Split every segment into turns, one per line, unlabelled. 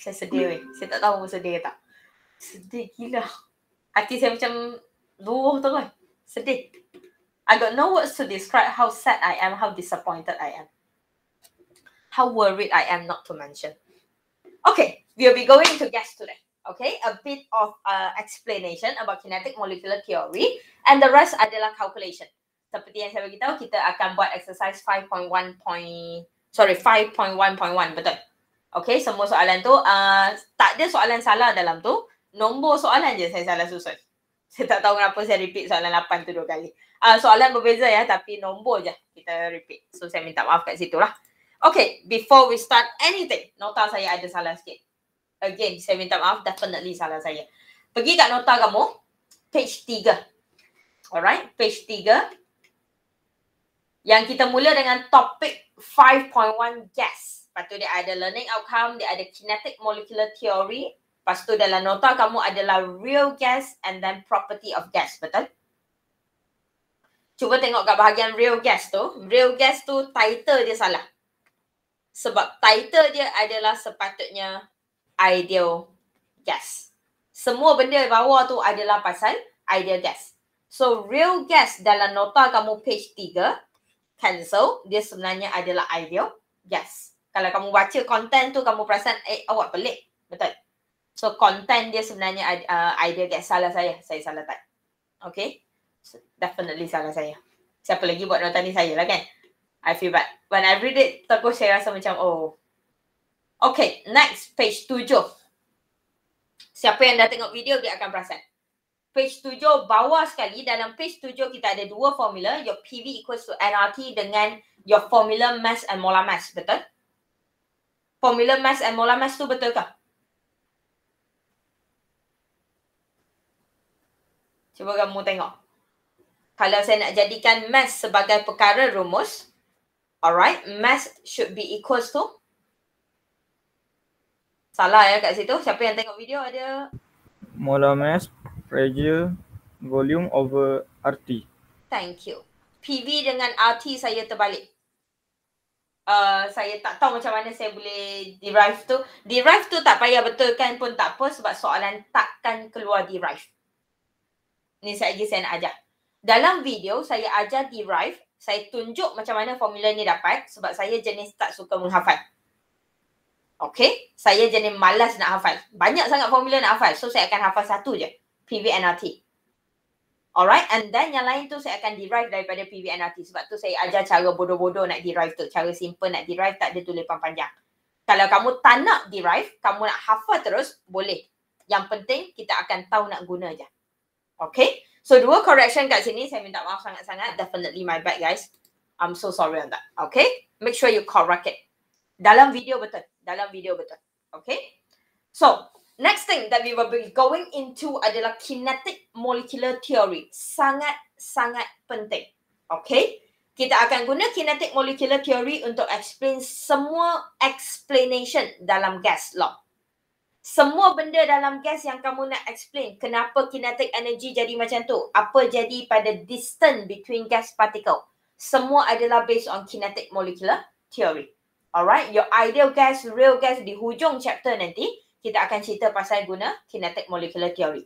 Saya sedih weh. Saya tak tahu sedih tak. Sedih gila. Hati saya macam luruh tu kan. Sedih. I got no words to describe how sad I am, how disappointed I am. How worried I am not to mention. Okay, we'll be going to guest today. Okay, a bit of uh, explanation about kinetic molecular theory and the rest adalah calculation. Seperti yang saya beritahu, kita akan buat exercise 5.1 point, sorry, 5.1.1, betul. Okay, semua soalan tu uh, tak ada soalan salah dalam tu. Nombor soalan je saya salah susun. Saya tak tahu kenapa saya repeat soalan 8 tu dua kali. Uh, soalan berbeza ya tapi nombor je kita repeat. So saya minta maaf kat situ lah. Okay, before we start anything, nota saya ada salah sikit. Again, saya minta maaf, definitely salah saya. Pergi kat nota kamu, page 3. Alright, page 3. Yang kita mula dengan topik 5.1 guest. Lepas tu dia ada learning outcome, dia ada kinetic molecular theory. Lepas tu dalam nota kamu adalah real gas and then property of gas, betul? Cuba tengok kat bahagian real gas tu. Real gas tu title dia salah. Sebab title dia adalah sepatutnya ideal gas. Semua benda bawah tu adalah pasal ideal gas. So real gas dalam nota kamu page 3, cancel, dia sebenarnya adalah ideal gas. Yes kalau kamu baca konten tu kamu perasan eh awak pelik betul so konten dia sebenarnya uh, idea get salah saya saya salah tak okay so, definitely salah saya siapa lagi buat nota ni saya lah kan I feel bad when I read it tak saya rasa macam oh okay next page tujuh siapa yang dah tengok video dia akan perasan page tujuh bawah sekali dalam page tujuh kita ada dua formula your PV equals to NRT dengan your formula mass and molar mass betul formula mass and molar mass tu betul ke? Cuba kamu tengok. Kalau saya nak jadikan mass sebagai perkara rumus, alright, mass should be equals to Salah ya kat situ. Siapa yang tengok video ada
molar mass pressure volume over RT.
Thank you. PV dengan RT saya terbalik. Uh, saya tak tahu macam mana saya boleh derive tu. Derive tu tak payah betulkan pun tak apa sebab soalan takkan keluar derive. Ni saya lagi saya nak ajar. Dalam video saya ajar derive, saya tunjuk macam mana formula ni dapat sebab saya jenis tak suka menghafal. Okay, saya jenis malas nak hafal. Banyak sangat formula nak hafal. So, saya akan hafal satu je. PVNRT. Alright, and then yang lain tu saya akan derive daripada PVNRT. Sebab tu saya ajar cara bodoh-bodoh nak derive tu. Cara simple nak derive tak ada tulis panjang. Kalau kamu tak nak derive, kamu nak hafal terus, boleh. Yang penting kita akan tahu nak guna je. Okay, so dua correction kat sini saya minta maaf sangat-sangat. Definitely my bad guys. I'm so sorry on that. Okay, make sure you correct it. Dalam video betul. Dalam video betul. Okay, so Next thing that we will be going into adalah kinetic molecular theory. Sangat-sangat penting. Okay? Kita akan guna kinetic molecular theory untuk explain semua explanation dalam gas law. Semua benda dalam gas yang kamu nak explain kenapa kinetic energy jadi macam tu. Apa jadi pada distance between gas particle. Semua adalah based on kinetic molecular theory. Alright, your ideal gas, real gas di hujung chapter nanti kita akan cerita pasal guna kinetic molecular theory.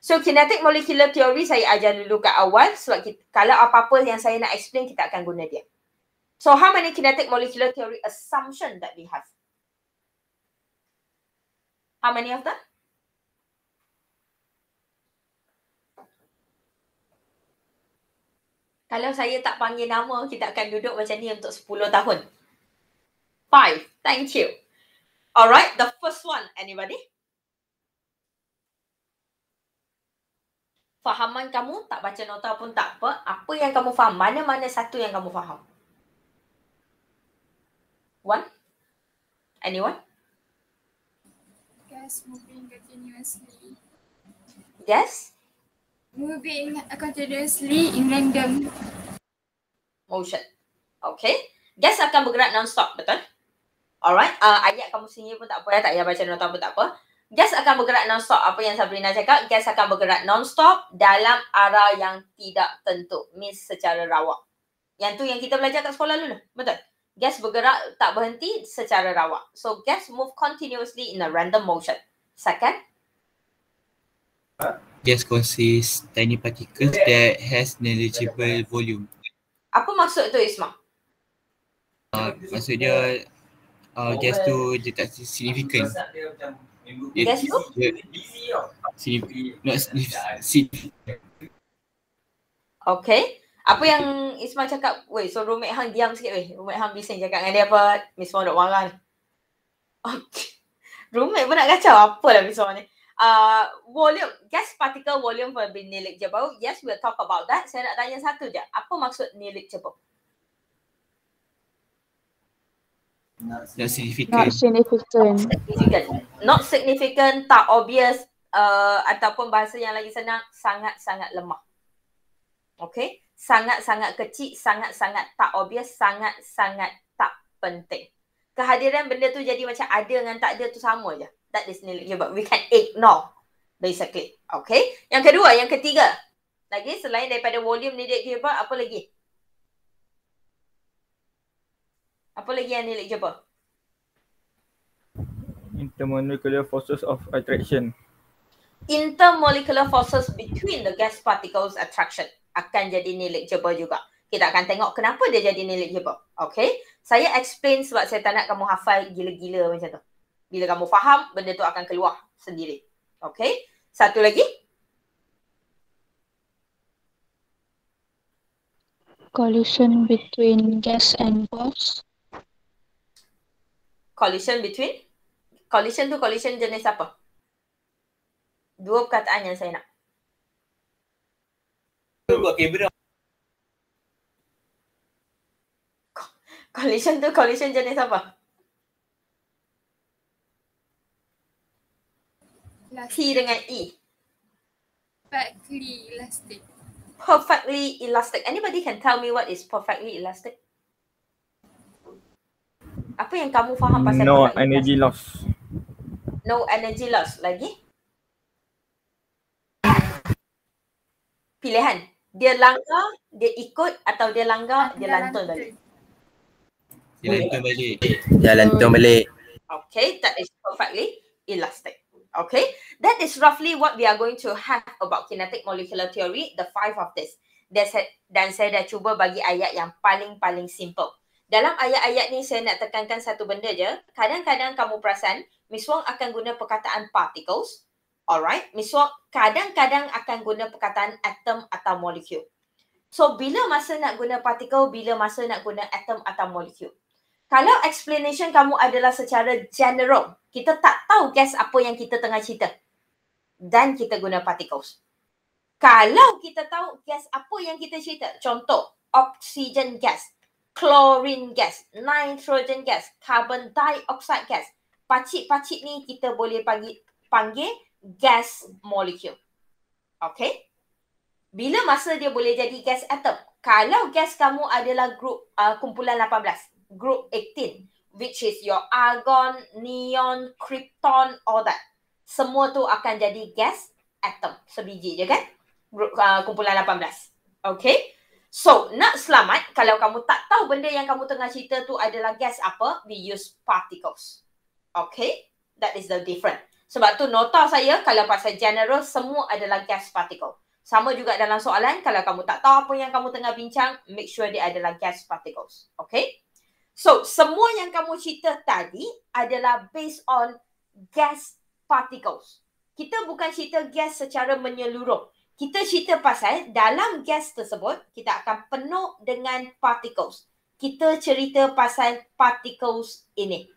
So kinetic molecular theory saya ajar dulu kat awal sebab kita, kalau apa-apa yang saya nak explain kita akan guna dia. So how many kinetic molecular theory assumption that we have? How many of them? Kalau saya tak panggil nama, kita akan duduk macam ni untuk 10 tahun. Five. Thank you. All right, the first one, anybody? Fahaman kamu tak baca nota pun tak apa. Apa yang kamu faham? Mana-mana satu yang kamu faham? One? Anyone?
Gas moving continuously.
Yes? Moving continuously in random. Motion. Okay. Gas akan bergerak non-stop, betul? Alright. Uh, ayat kamu sini pun tak apa. Eh. Tak payah baca nota pun tak apa. Gas akan bergerak non-stop. Apa yang Sabrina cakap. gas akan bergerak non-stop dalam arah yang tidak tentu. Miss secara rawak. Yang tu yang kita belajar kat sekolah dulu. Betul? Gas bergerak tak berhenti secara rawak. So gas move continuously in a random motion. Second.
Gas consists tiny particles that has negligible volume.
Apa maksud tu Isma?
Uh, maksud dia uh, ah, gas tu dia tak
signifikan. Dia gas tu? Dia, dia, okay. Apa yang Isma cakap? Wait, so roommate hang diam sikit weh. Roommate hang bising cakap dengan dia apa? Miss Wong nak marah ni. Okay. Roommate pun nak kacau apa lah Miss Wong ni. Uh, volume, gas particle volume for binilik je bau. Yes, we'll talk about that. Saya nak tanya satu je. Apa maksud nilik jebol? bau?
Not significant. Not
significant. Not significant, tak obvious uh, ataupun bahasa yang lagi senang, sangat-sangat lemak, Okay? Sangat-sangat kecil, sangat-sangat tak obvious, sangat-sangat tak penting. Kehadiran benda tu jadi macam ada dengan tak ada tu sama je. That is nearly, but we can ignore basically. Okay? Yang kedua, yang ketiga. Lagi selain daripada volume ni dia apa lagi? Apa lagi yang nilai jumpa?
Intermolecular forces of attraction.
Intermolecular forces between the gas particles attraction akan jadi nilai jumpa juga. Kita akan tengok kenapa dia jadi nilai jumpa. Okay. Saya explain sebab saya tak nak kamu hafal gila-gila macam tu. Bila kamu faham, benda tu akan keluar sendiri. Okay. Satu lagi. Collision between gas and force collision between collision tu collision jenis apa? Dua perkataan yang saya nak. Collision tu collision jenis apa? T dengan E. Perfectly elastic. Perfectly elastic. Anybody can tell me what is perfectly elastic? apa yang kamu faham pasal no
kurang energy loss
no energy loss lagi pilihan dia langgar dia ikut atau dia langgar dia, dia lantun balik
dia lantun balik dia lantun balik
okay that is perfectly elastic okay that is roughly what we are going to have about kinetic molecular theory the five of this dan saya dah cuba bagi ayat yang paling-paling simple. Dalam ayat-ayat ni saya nak tekankan satu benda je. Kadang-kadang kamu perasan Miss Wong akan guna perkataan particles. Alright. Miss Wong kadang-kadang akan guna perkataan atom atau molecule. So bila masa nak guna particle, bila masa nak guna atom atau molecule. Kalau explanation kamu adalah secara general, kita tak tahu guess apa yang kita tengah cerita. Dan kita guna particles. Kalau kita tahu gas apa yang kita cerita, contoh oksigen gas, chlorine gas, nitrogen gas, carbon dioxide gas. Pacik-pacik ni kita boleh panggil, panggil gas molecule. Okay? Bila masa dia boleh jadi gas atom? Kalau gas kamu adalah grup uh, kumpulan 18, group 18, which is your argon, neon, krypton, all that. Semua tu akan jadi gas atom. Sebiji je kan? Group, uh, kumpulan 18. Okay? So, nak selamat kalau kamu tak tahu benda yang kamu tengah cerita tu adalah gas apa, we use particles. Okay? That is the difference. Sebab tu nota saya kalau pasal general, semua adalah gas particle. Sama juga dalam soalan, kalau kamu tak tahu apa yang kamu tengah bincang, make sure dia adalah gas particles. Okay? So, semua yang kamu cerita tadi adalah based on gas particles. Kita bukan cerita gas secara menyeluruh kita cerita pasal dalam gas tersebut kita akan penuh dengan particles. Kita cerita pasal particles ini.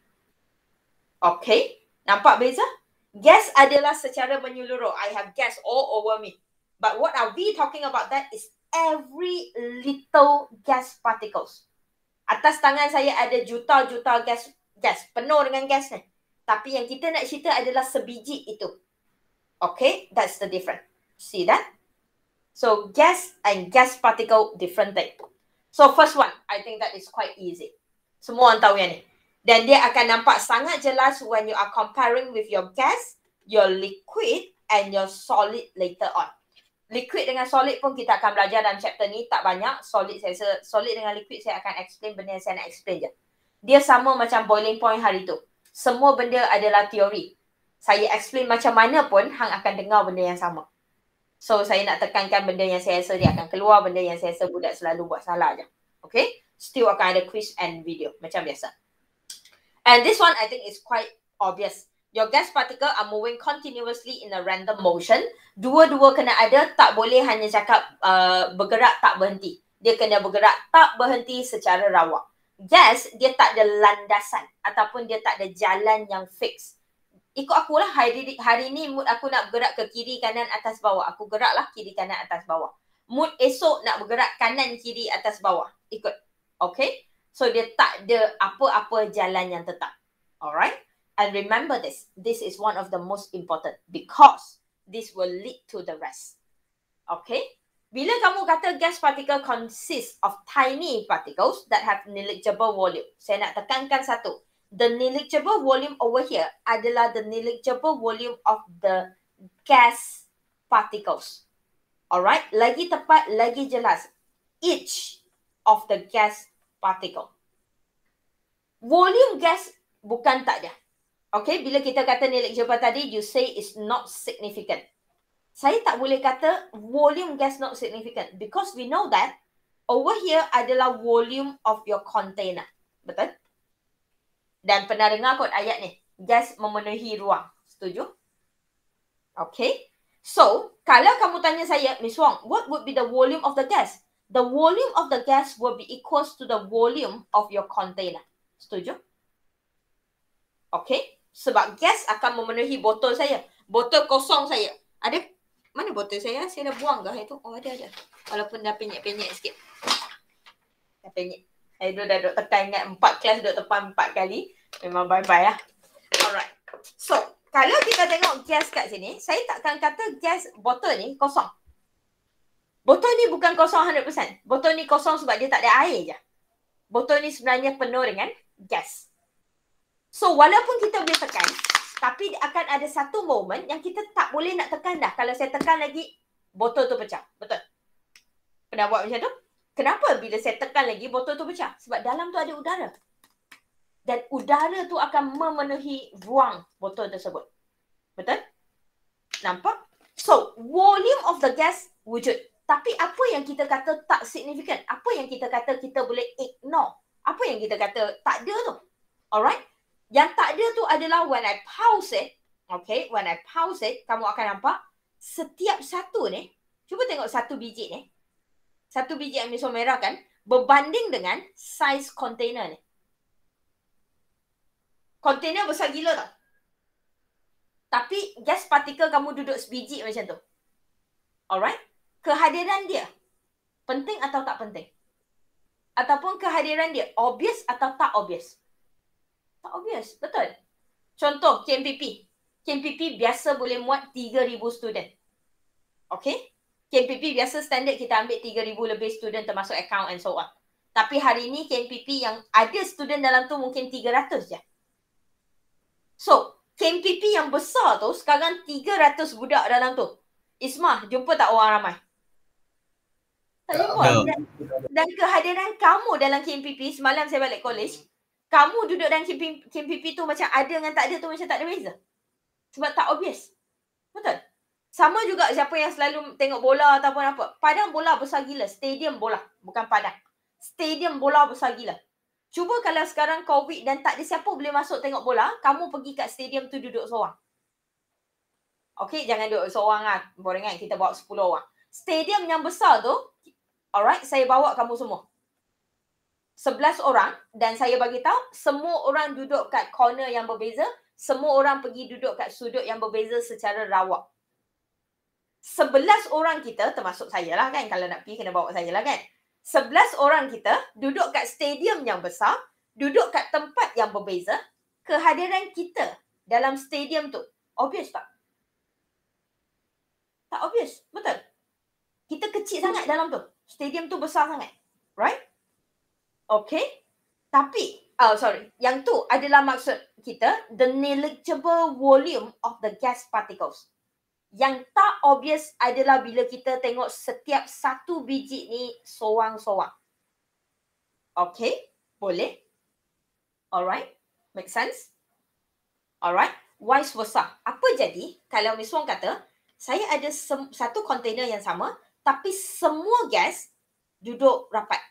Okay, nampak beza? Gas adalah secara menyeluruh. I have gas all over me. But what are we talking about that is every little gas particles. Atas tangan saya ada juta-juta gas, gas penuh dengan gas ni. Tapi yang kita nak cerita adalah sebiji itu. Okay, that's the difference see that? So gas and gas particle different thing. So first one, I think that is quite easy. Semua orang tahu yang ni. Dan dia akan nampak sangat jelas when you are comparing with your gas, your liquid and your solid later on. Liquid dengan solid pun kita akan belajar dalam chapter ni tak banyak. Solid saya solid dengan liquid saya akan explain benda yang saya nak explain je. Dia sama macam boiling point hari tu. Semua benda adalah teori. Saya explain macam mana pun hang akan dengar benda yang sama. So saya nak tekankan benda yang saya rasa dia akan keluar benda yang saya rasa budak selalu buat salah je. Okay. Still akan ada quiz and video macam biasa. And this one I think is quite obvious. Your gas particle are moving continuously in a random motion. Dua-dua kena ada tak boleh hanya cakap uh, bergerak tak berhenti. Dia kena bergerak tak berhenti secara rawak. Gas dia tak ada landasan ataupun dia tak ada jalan yang fixed ikut aku lah hari, hari ni mood aku nak bergerak ke kiri kanan atas bawah. Aku gerak lah kiri kanan atas bawah. Mood esok nak bergerak kanan kiri atas bawah. Ikut. Okay. So dia tak ada apa-apa jalan yang tetap. Alright. And remember this. This is one of the most important. Because this will lead to the rest. Okay. Bila kamu kata gas particle consists of tiny particles that have negligible volume. Saya nak tekankan satu the negligible volume over here adalah the negligible volume of the gas particles. Alright, lagi tepat, lagi jelas. Each of the gas particle. Volume gas bukan tak ada. Okay, bila kita kata negligible tadi, you say is not significant. Saya tak boleh kata volume gas not significant because we know that over here adalah volume of your container. Betul? dan pernah dengar kot ayat ni. Just memenuhi ruang. Setuju? Okay. So, kalau kamu tanya saya, Miss Wong, what would be the volume of the gas? The volume of the gas will be equals to the volume of your container. Setuju? Okay. Sebab gas akan memenuhi botol saya. Botol kosong saya. Ada? Mana botol saya? Saya dah buang ke itu? Oh, ada, ada. Walaupun dah penyek-penyek sikit. Dah penyek. Edo dah duk tekan ingat empat kelas duk tepan empat kali. Memang bye-bye lah. Alright. So, kalau kita tengok gas kat sini, saya takkan kata gas botol ni kosong. Botol ni bukan kosong 100%. Botol ni kosong sebab dia tak ada air je. Botol ni sebenarnya penuh dengan gas. So, walaupun kita boleh tekan, tapi akan ada satu moment yang kita tak boleh nak tekan dah. Kalau saya tekan lagi, botol tu pecah. Betul? Pernah buat macam tu? Kenapa bila saya tekan lagi botol tu pecah? Sebab dalam tu ada udara. Dan udara tu akan memenuhi ruang botol tersebut. Betul? Nampak? So, volume of the gas wujud. Tapi apa yang kita kata tak signifikan? Apa yang kita kata kita boleh ignore? Apa yang kita kata tak ada tu? Alright? Yang tak ada tu adalah when I pause it. Okay, when I pause it, kamu akan nampak setiap satu ni. Cuba tengok satu biji ni satu biji amisom merah kan berbanding dengan size container ni. Container besar gila tau. Tapi gas particle kamu duduk sebiji macam tu. Alright? Kehadiran dia penting atau tak penting? Ataupun kehadiran dia obvious atau tak obvious? Tak obvious, betul? Contoh KMPP. KMPP biasa boleh muat 3,000 student. Okay? KMPP biasa standard kita ambil 3,000 lebih student termasuk account and so on. Tapi hari ini KMPP yang ada student dalam tu mungkin 300 je. So, KMPP yang besar tu sekarang 300 budak dalam tu. Isma jumpa tak orang ramai? Tak jumpa. Dan, dan kehadiran kamu dalam KMPP semalam saya balik college, kamu duduk dalam KMPP tu macam ada dengan tak ada tu macam tak ada beza. Sebab tak obvious. Betul? sama juga siapa yang selalu tengok bola ataupun apa. Padang bola besar gila. Stadium bola. Bukan padang. Stadium bola besar gila. Cuba kalau sekarang COVID dan tak ada siapa boleh masuk tengok bola, kamu pergi kat stadium tu duduk seorang. Okay, jangan duduk seorang lah. Boring kan, kita bawa 10 orang. Stadium yang besar tu, alright, saya bawa kamu semua. 11 orang dan saya bagi tahu semua orang duduk kat corner yang berbeza, semua orang pergi duduk kat sudut yang berbeza secara rawak sebelas orang kita termasuk saya lah kan kalau nak pergi kena bawa saya lah kan. Sebelas orang kita duduk kat stadium yang besar, duduk kat tempat yang berbeza, kehadiran kita dalam stadium tu obvious tak? Tak obvious, betul? Kita kecil sangat dalam tu. Stadium tu besar sangat. Right? Okay. Tapi, oh sorry, yang tu adalah maksud kita the negligible volume of the gas particles. Yang tak obvious adalah bila kita tengok setiap satu biji ni soang-soang. Okay? Boleh? Alright? Make sense? Alright? Wise versa. Apa jadi kalau Miss Wong kata, saya ada satu container yang sama tapi semua gas duduk rapat.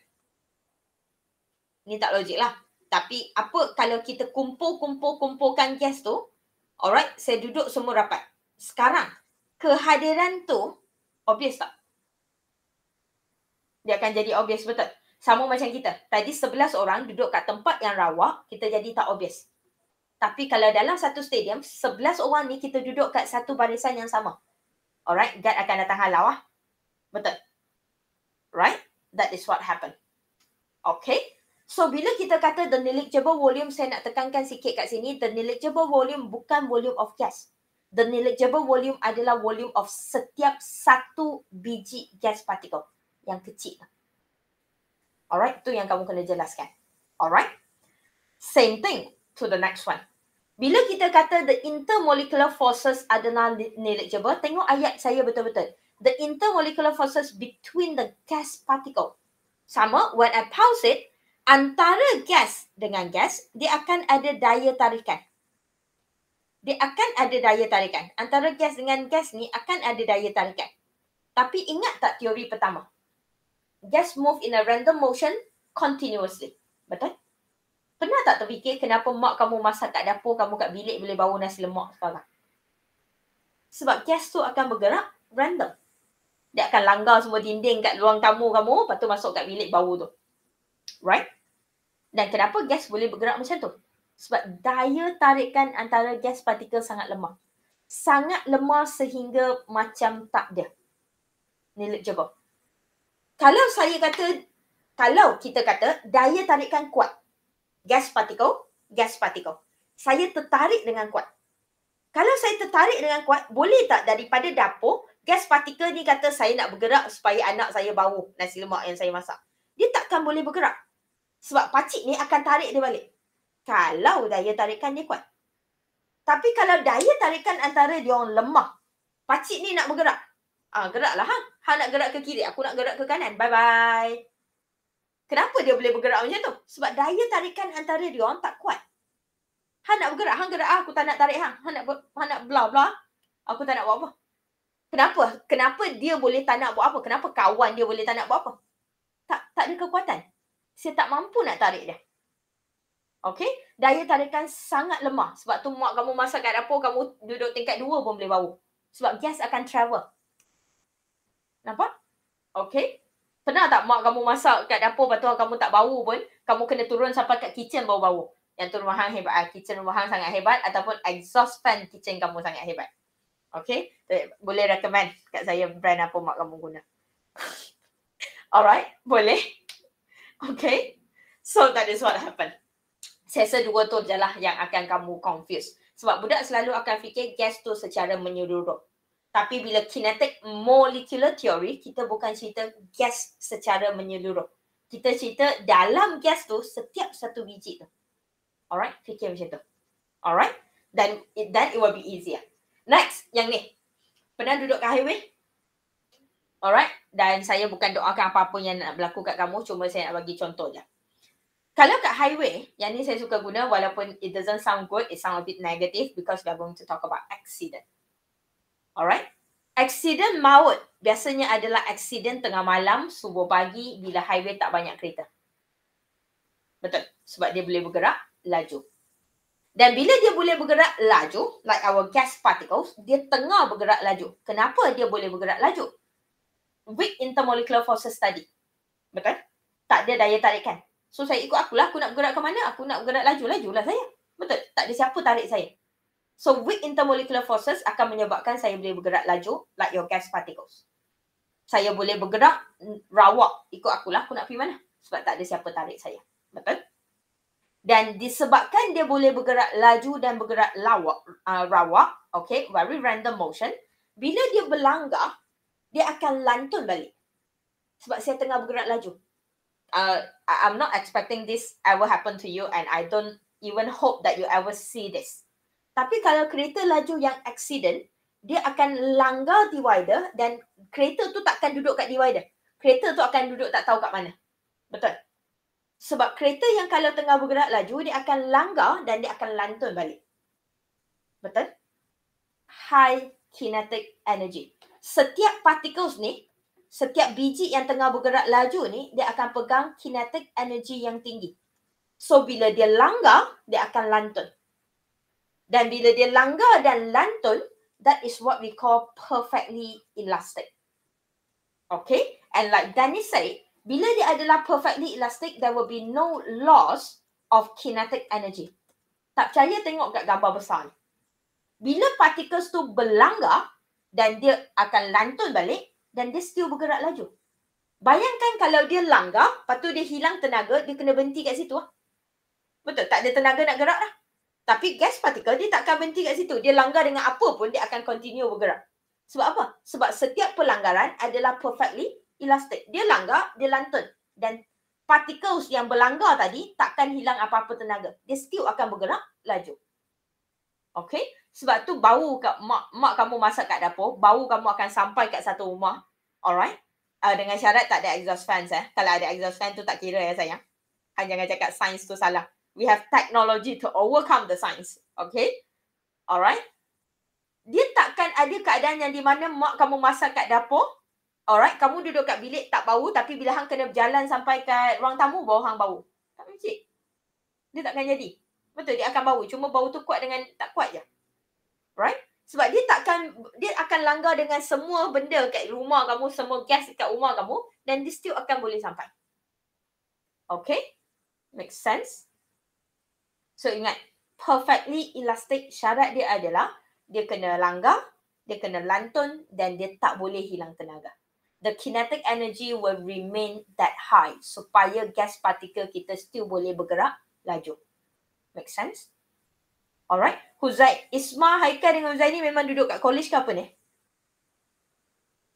Ini tak logik lah. Tapi apa kalau kita kumpul-kumpul-kumpulkan gas tu, alright, saya duduk semua rapat. Sekarang, kehadiran tu obvious tak? Dia akan jadi obvious betul. Sama macam kita. Tadi 11 orang duduk kat tempat yang rawak, kita jadi tak obvious. Tapi kalau dalam satu stadium, 11 orang ni kita duduk kat satu barisan yang sama. Alright, God akan datang halau lah. Betul. Right? That is what happened. Okay. So, bila kita kata the negligible volume, saya nak tekankan sikit kat sini, the negligible volume bukan volume of gas. The negligible volume adalah volume of setiap satu biji gas particle yang kecil. Alright, itu yang kamu kena jelaskan. Alright, same thing to the next one. Bila kita kata the intermolecular forces adalah negligible, tengok ayat saya betul-betul. The intermolecular forces between the gas particle. Sama, when I pause it, antara gas dengan gas, dia akan ada daya tarikan dia akan ada daya tarikan. Antara gas dengan gas ni akan ada daya tarikan. Tapi ingat tak teori pertama? Gas move in a random motion continuously. Betul? Pernah tak terfikir kenapa mak kamu masak kat dapur, kamu kat bilik boleh bau nasi lemak sekarang? Sebab gas tu akan bergerak random. Dia akan langgar semua dinding kat ruang tamu kamu, lepas tu masuk kat bilik bau tu. Right? Dan kenapa gas boleh bergerak macam tu? sebab daya tarikan antara gas partikel sangat lemah. Sangat lemah sehingga macam tak ada. Ni cuba. Kalau saya kata, kalau kita kata daya tarikan kuat. Gas partikel, gas partikel. Saya tertarik dengan kuat. Kalau saya tertarik dengan kuat, boleh tak daripada dapur, gas partikel ni kata saya nak bergerak supaya anak saya bau nasi lemak yang saya masak. Dia takkan boleh bergerak. Sebab pakcik ni akan tarik dia balik kalau daya tarikan dia kuat. Tapi kalau daya tarikan antara dia orang lemah. Pakcik ni nak bergerak. Ah, geraklah ha. Ha nak gerak ke kiri, aku nak gerak ke kanan. Bye bye. Kenapa dia boleh bergerak macam tu? Sebab daya tarikan antara dia orang tak kuat. Ha nak bergerak, hang gerak ah, aku tak nak tarik hang. Hang nak hang nak bla bla. Aku tak nak buat apa. Kenapa? Kenapa dia boleh tak nak buat apa? Kenapa kawan dia boleh tak nak buat apa? Tak tak ada kekuatan. Saya tak mampu nak tarik dia. Okay. Daya tarikan sangat lemah. Sebab tu mak kamu masak kat dapur, kamu duduk tingkat dua pun boleh bau. Sebab gas akan travel. Nampak? Okay. Pernah tak mak kamu masak kat dapur, lepas tu kamu tak bau pun, kamu kena turun sampai kat kitchen bau-bau. Yang tu rumah hang hebat. Ah, kitchen rumah hang sangat hebat ataupun exhaust fan kitchen kamu sangat hebat. Okay. Eh, boleh recommend kat saya brand apa mak kamu guna. Alright. Boleh. Okay. So that is what happened sesa dua tu je lah yang akan kamu confuse. Sebab budak selalu akan fikir gas tu secara menyeluruh. Tapi bila kinetic molecular theory, kita bukan cerita gas secara menyeluruh. Kita cerita dalam gas tu setiap satu biji tu. Alright, fikir macam tu. Alright, dan it, then it will be easier. Next, yang ni. Pernah duduk kat highway? Alright, dan saya bukan doakan apa-apa yang nak berlaku kat kamu, cuma saya nak bagi contoh je kalau kat highway, yang ni saya suka guna walaupun it doesn't sound good, it sound a bit negative because we are going to talk about accident. Alright? Accident maut biasanya adalah accident tengah malam, subuh pagi bila highway tak banyak kereta. Betul. Sebab dia boleh bergerak laju. Dan bila dia boleh bergerak laju, like our gas particles, dia tengah bergerak laju. Kenapa dia boleh bergerak laju? Weak intermolecular forces tadi. Betul? Tak ada daya tarikan. So saya ikut akulah. Aku nak bergerak ke mana? Aku nak bergerak laju. laju lah saya. Betul? Tak ada siapa tarik saya. So weak intermolecular forces akan menyebabkan saya boleh bergerak laju like your gas particles. Saya boleh bergerak rawak. Ikut akulah. Aku nak pergi mana? Sebab tak ada siapa tarik saya. Betul? Dan disebabkan dia boleh bergerak laju dan bergerak lawak, uh, rawak, okay, very random motion, bila dia berlanggar, dia akan lantun balik. Sebab saya tengah bergerak laju uh, I'm not expecting this ever happen to you and I don't even hope that you ever see this. Tapi kalau kereta laju yang accident, dia akan langgar divider dan kereta tu takkan duduk kat divider. Kereta tu akan duduk tak tahu kat mana. Betul? Sebab kereta yang kalau tengah bergerak laju, dia akan langgar dan dia akan lantun balik. Betul? High kinetic energy. Setiap particles ni, setiap biji yang tengah bergerak laju ni dia akan pegang kinetic energy yang tinggi. So bila dia langgar, dia akan lantun. Dan bila dia langgar dan lantun, that is what we call perfectly elastic. Okay? And like Dennis said, bila dia adalah perfectly elastic, there will be no loss of kinetic energy. Tak percaya tengok kat gambar besar ni. Bila particles tu berlanggar dan dia akan lantun balik, dan dia still bergerak laju. Bayangkan kalau dia langgar, lepas tu dia hilang tenaga, dia kena berhenti kat situ lah. Betul? Tak ada tenaga nak gerak lah. Tapi gas particle dia takkan berhenti kat situ. Dia langgar dengan apa pun, dia akan continue bergerak. Sebab apa? Sebab setiap pelanggaran adalah perfectly elastic. Dia langgar, dia lantun. Dan particles yang berlanggar tadi takkan hilang apa-apa tenaga. Dia still akan bergerak laju. Okay? Sebab tu bau kat mak, mak kamu masak kat dapur, bau kamu akan sampai kat satu rumah. Alright? Uh, dengan syarat tak ada exhaust fans eh. Kalau ada exhaust fans tu tak kira ya sayang. Hanya ah, jangan cakap sains tu salah. We have technology to overcome the science. Okay? Alright? Dia takkan ada keadaan yang di mana mak kamu masak kat dapur. Alright? Kamu duduk kat bilik tak bau tapi bila hang kena berjalan sampai kat ruang tamu bau hang bau. Tak mungkin. Dia takkan jadi. Betul dia akan bau. Cuma bau tu kuat dengan tak kuat je. Ya? right? Sebab dia takkan dia akan langgar dengan semua benda kat rumah kamu, semua gas kat rumah kamu dan dia still akan boleh sampai. Okay? Make sense? So ingat, perfectly elastic syarat dia adalah dia kena langgar, dia kena lantun dan dia tak boleh hilang tenaga. The kinetic energy will remain that high supaya gas particle kita still boleh bergerak laju. Make sense? Alright. Huzai, Isma, Haika dengan Huzai ni memang duduk kat college ke apa ni?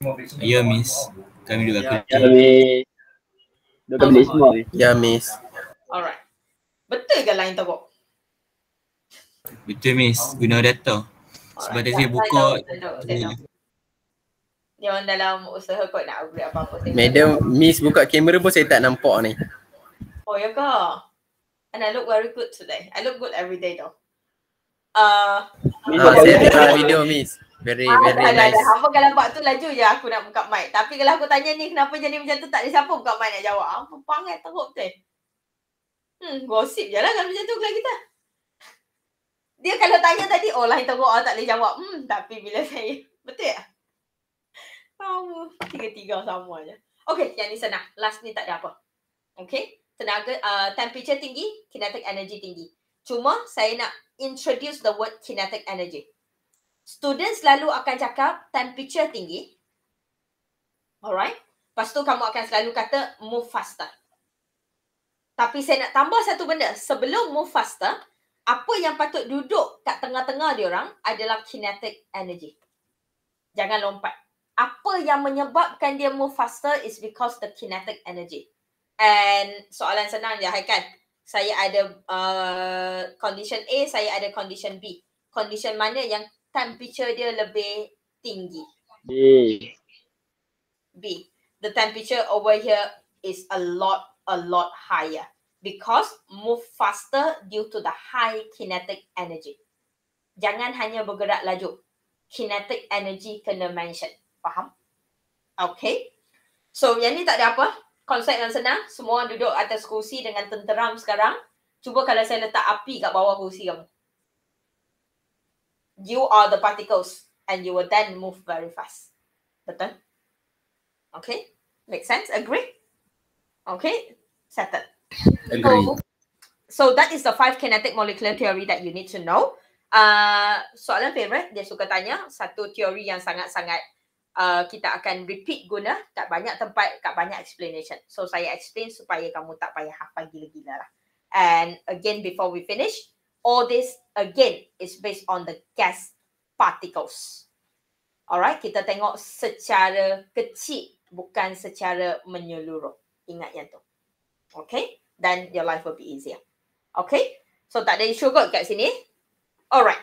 Ya, yeah, Miss. Kami duduk kat college.
Ya, Kami duduk kat Ya, Miss. Alright. Betul ke lain tabok?
Betul, Miss. Guna data. Sebab dia saya buka.
Dia orang dalam usaha kot nak upgrade apa-apa. Madam,
Miss buka kamera pun saya tak nampak ni.
Oh, ya kah? And I look very good today. I look good every day though. Uh, ah, uh, saya tengok video
Miss. Very, ah, very alah, nice. Alah,
apa kalau buat tu laju je aku nak buka mic. Tapi kalau aku tanya ni kenapa jadi macam tu tak ada siapa buka mic nak jawab. Apa pangat teruk tu eh? Hmm, gosip je lah kalau macam tu kalau kita. Dia kalau tanya tadi, oh lain teruk tak boleh jawab. Hmm, tapi bila saya, betul tak? Sama, tiga-tiga sama je. Okay, yang ni senang. Last ni tak ada apa. Okay, tenaga, uh, temperature tinggi, kinetic energy tinggi. Cuma saya nak introduce the word kinetic energy. Student selalu akan cakap temperature tinggi. Alright. Lepas tu kamu akan selalu kata move faster. Tapi saya nak tambah satu benda. Sebelum move faster, apa yang patut duduk kat tengah-tengah orang adalah kinetic energy. Jangan lompat. Apa yang menyebabkan dia move faster is because the kinetic energy. And soalan senang je, Haikan saya ada uh, condition A, saya ada condition B. Condition mana yang temperature dia lebih tinggi? B. B. The temperature over here is a lot, a lot higher because move faster due to the high kinetic energy. Jangan hanya bergerak laju. Kinetic energy kena mention. Faham? Okay. So yang ni tak ada apa konsep yang senang. Semua duduk atas kursi dengan tenteram sekarang. Cuba kalau saya letak api kat bawah kursi kamu. You are the particles and you will then move very fast. Betul? Okay? Make sense? Agree? Okay? Settled. Agree. So, so that is the five kinetic molecular theory that you need to know. Uh, soalan favorite, dia suka tanya. Satu teori yang sangat-sangat uh, kita akan repeat guna kat banyak tempat, kat banyak explanation. So saya explain supaya kamu tak payah hafal gila-gila lah. And again, before we finish, all this again is based on the gas particles. Alright, kita tengok secara kecil bukan secara menyeluruh. Ingat yang tu. Okay, then your life will be easier. Okay, so tak ada isu kot kat sini. Alright,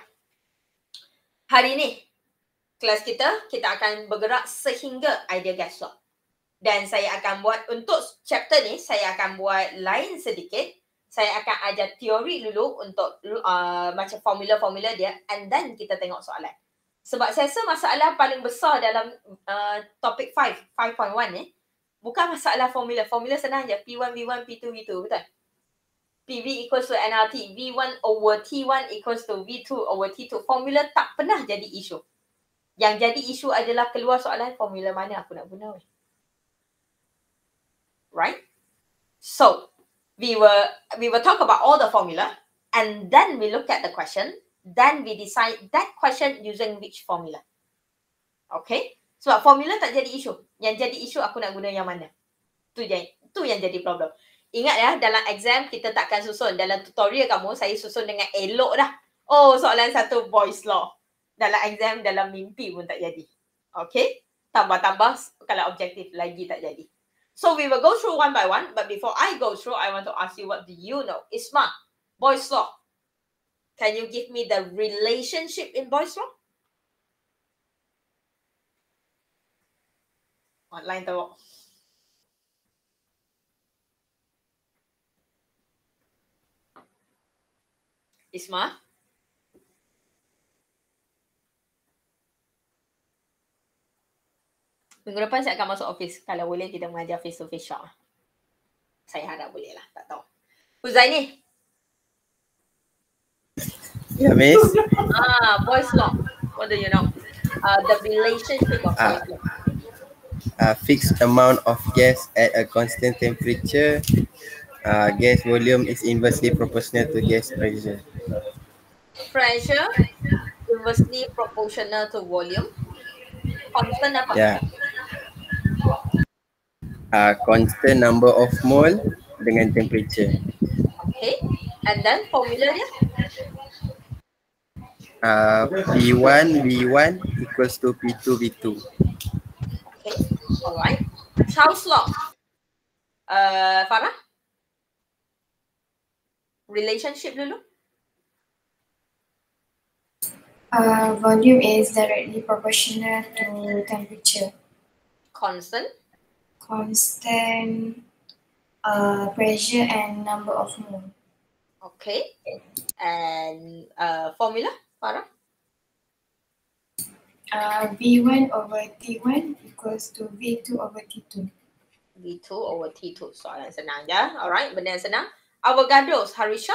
hari ni kelas kita, kita akan bergerak sehingga idea gas law Dan saya akan buat untuk chapter ni, saya akan buat lain sedikit. Saya akan ajar teori dulu untuk uh, macam formula-formula dia and then kita tengok soalan. Sebab saya rasa masalah paling besar dalam uh, topik 5, 5.1 ni, eh, bukan masalah formula. Formula senang je, P1, V1, P2, V2, betul? PV equals to NRT, V1 over T1 equals to V2 over T2. Formula tak pernah jadi isu. Yang jadi isu adalah keluar soalan formula mana aku nak guna. Right? So, we were we were talk about all the formula and then we look at the question, then we decide that question using which formula. Okay? so, formula tak jadi isu. Yang jadi isu aku nak guna yang mana. Tu je. tu yang jadi problem. Ingat ya, dalam exam kita takkan susun. Dalam tutorial kamu, saya susun dengan elok dah. Oh, soalan satu voice law dalam exam, dalam mimpi pun tak jadi. Okay? Tambah-tambah kalau objektif lagi tak jadi. So we will go through one by one. But before I go through, I want to ask you what do you know? Isma, boys law. Can you give me the relationship in boys law? Online tau. Isma? Minggu depan saya akan masuk office. Kalau boleh kita mengajar face to face shop. Saya harap boleh lah. Tak tahu. Uzaini. Ya, yeah, miss. Ah, boys lock. What do you know? Uh, the relationship of ah.
A fixed amount of gas at a constant temperature. Uh, gas volume is inversely proportional to gas pressure.
Pressure inversely proportional to volume. Constant apa? Yeah
uh, constant number of mole dengan temperature.
Okay, and then formula dia?
Uh, p 1 V1 equals to P2, V2. Okay,
alright. Charles Law. Uh, Farah? Relationship dulu? Uh, volume
is directly proportional to temperature.
Constant?
constant uh, pressure and number of
mole. Okay. And uh, formula, Farah? Uh, V1 over T1 equals to V2 over T2. V2 over T2. Soalan senang, ya? Alright, benda yang senang. Avogadro's, Harisha?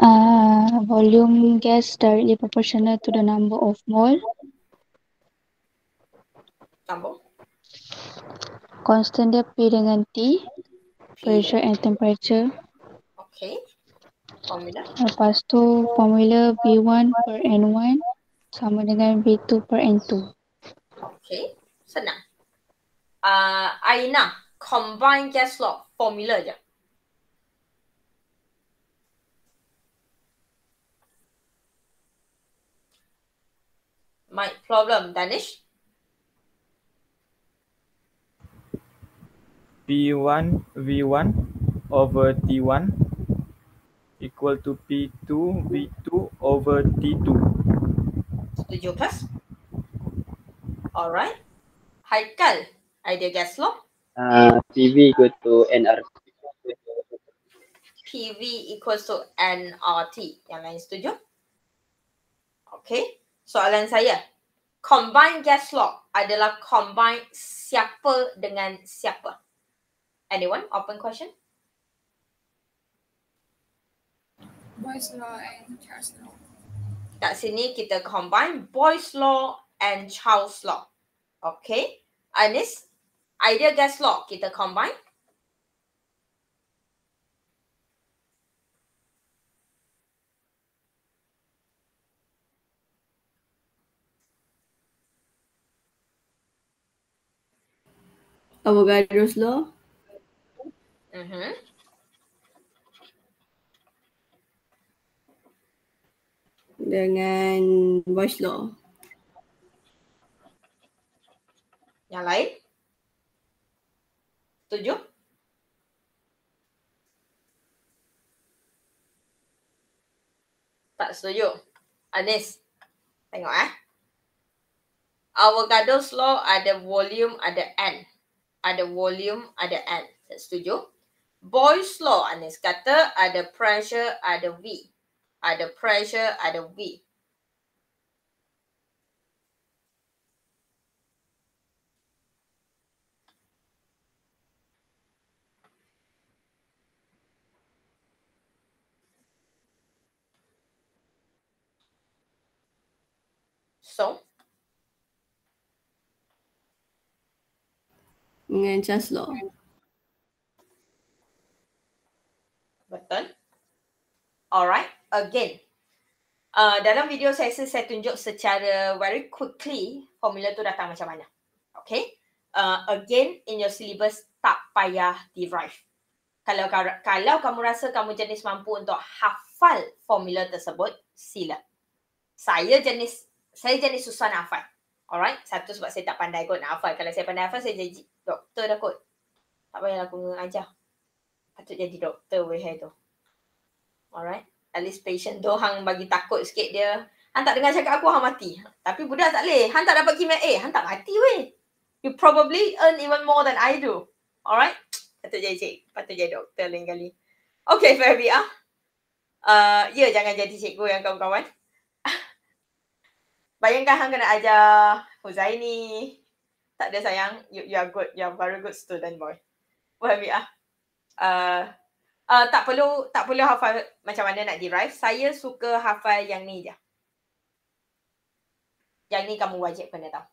Uh, volume gas directly proportional to the number of mole. Tambah. Constant dia P dengan T. Pressure and temperature. Okay. Formula. Lepas tu formula V 1 per N1 sama dengan V 2 per N2. Okay. Senang. Uh, Aina, combine gas law. Formula je. My problem, Danish.
P1V1 over T1 equal to P2V2 over T2.
Setuju, class? Alright. Haikal, idea gas law?
Uh, PV equal to NRT.
PV equals to NRT. Yang lain setuju? Okay. Soalan saya. Combined gas law adalah combine siapa dengan siapa? Anyone? Open question. Boys law and child's law. Kat sini kita combine boys law and child's law. Okay. Anis, ideal gas law kita combine. Avogadro's law. Dengan voice law. Yang lain? Setuju? Tak setuju. Anis, tengok eh. Avocado's law ada volume, ada end. Ada volume, ada end. Tak setuju? Boyle's law anis kata ada pressure ada V. Ada pressure ada V. So,
dengan Charles Law.
Betul. Alright, again. Uh, dalam video saya saya tunjuk secara very quickly formula tu datang macam mana. Okay. Uh, again, in your syllabus, tak payah derive. Kalau, kalau kamu rasa kamu jenis mampu untuk hafal formula tersebut, sila. Saya jenis saya jenis susah nak hafal. Alright, satu sebab saya tak pandai kot nak hafal. Kalau saya pandai hafal, saya jadi doktor dah kot. Tak payah aku mengajar patut jadi doktor weh tu. Alright. At least patient tu hang bagi takut sikit dia. Hang tak dengar cakap aku hang mati. Tapi budak tak leh. Hang tak dapat kimia A, hang tak mati weh. You probably earn even more than I do. Alright. Patut jadi cik. Patut jadi doktor lain kali.
Okay, Fabi ah.
Uh, ya, jangan jadi cikgu yang kawan-kawan. Bayangkan hang kena ajar Huzaini. Tak ada sayang. You, you are good. You are very good student boy. Wahabi ah uh, uh, tak perlu tak perlu hafal macam mana nak derive. Saya suka hafal yang ni je. Yang ni kamu wajib kena tahu.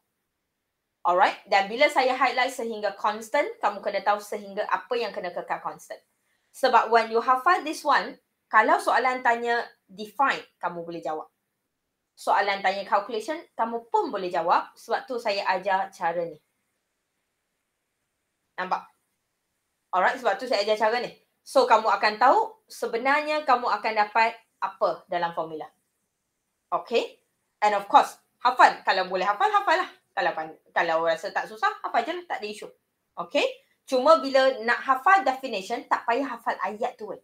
Alright. Dan bila saya highlight sehingga constant, kamu kena tahu sehingga apa yang kena kekal constant. Sebab when you hafal this one, kalau soalan tanya define, kamu boleh jawab. Soalan tanya calculation, kamu pun boleh jawab. Sebab tu saya ajar cara ni. Nampak? Alright, sebab tu saya ajar cara ni. So, kamu akan tahu sebenarnya kamu akan dapat apa dalam formula. Okay? And of course, hafal. Kalau boleh hafal, hafal lah. Kalau, kalau rasa tak susah, hafal je lah. Tak ada isu. Okay? Cuma bila nak hafal definition, tak payah hafal ayat tu. Eh.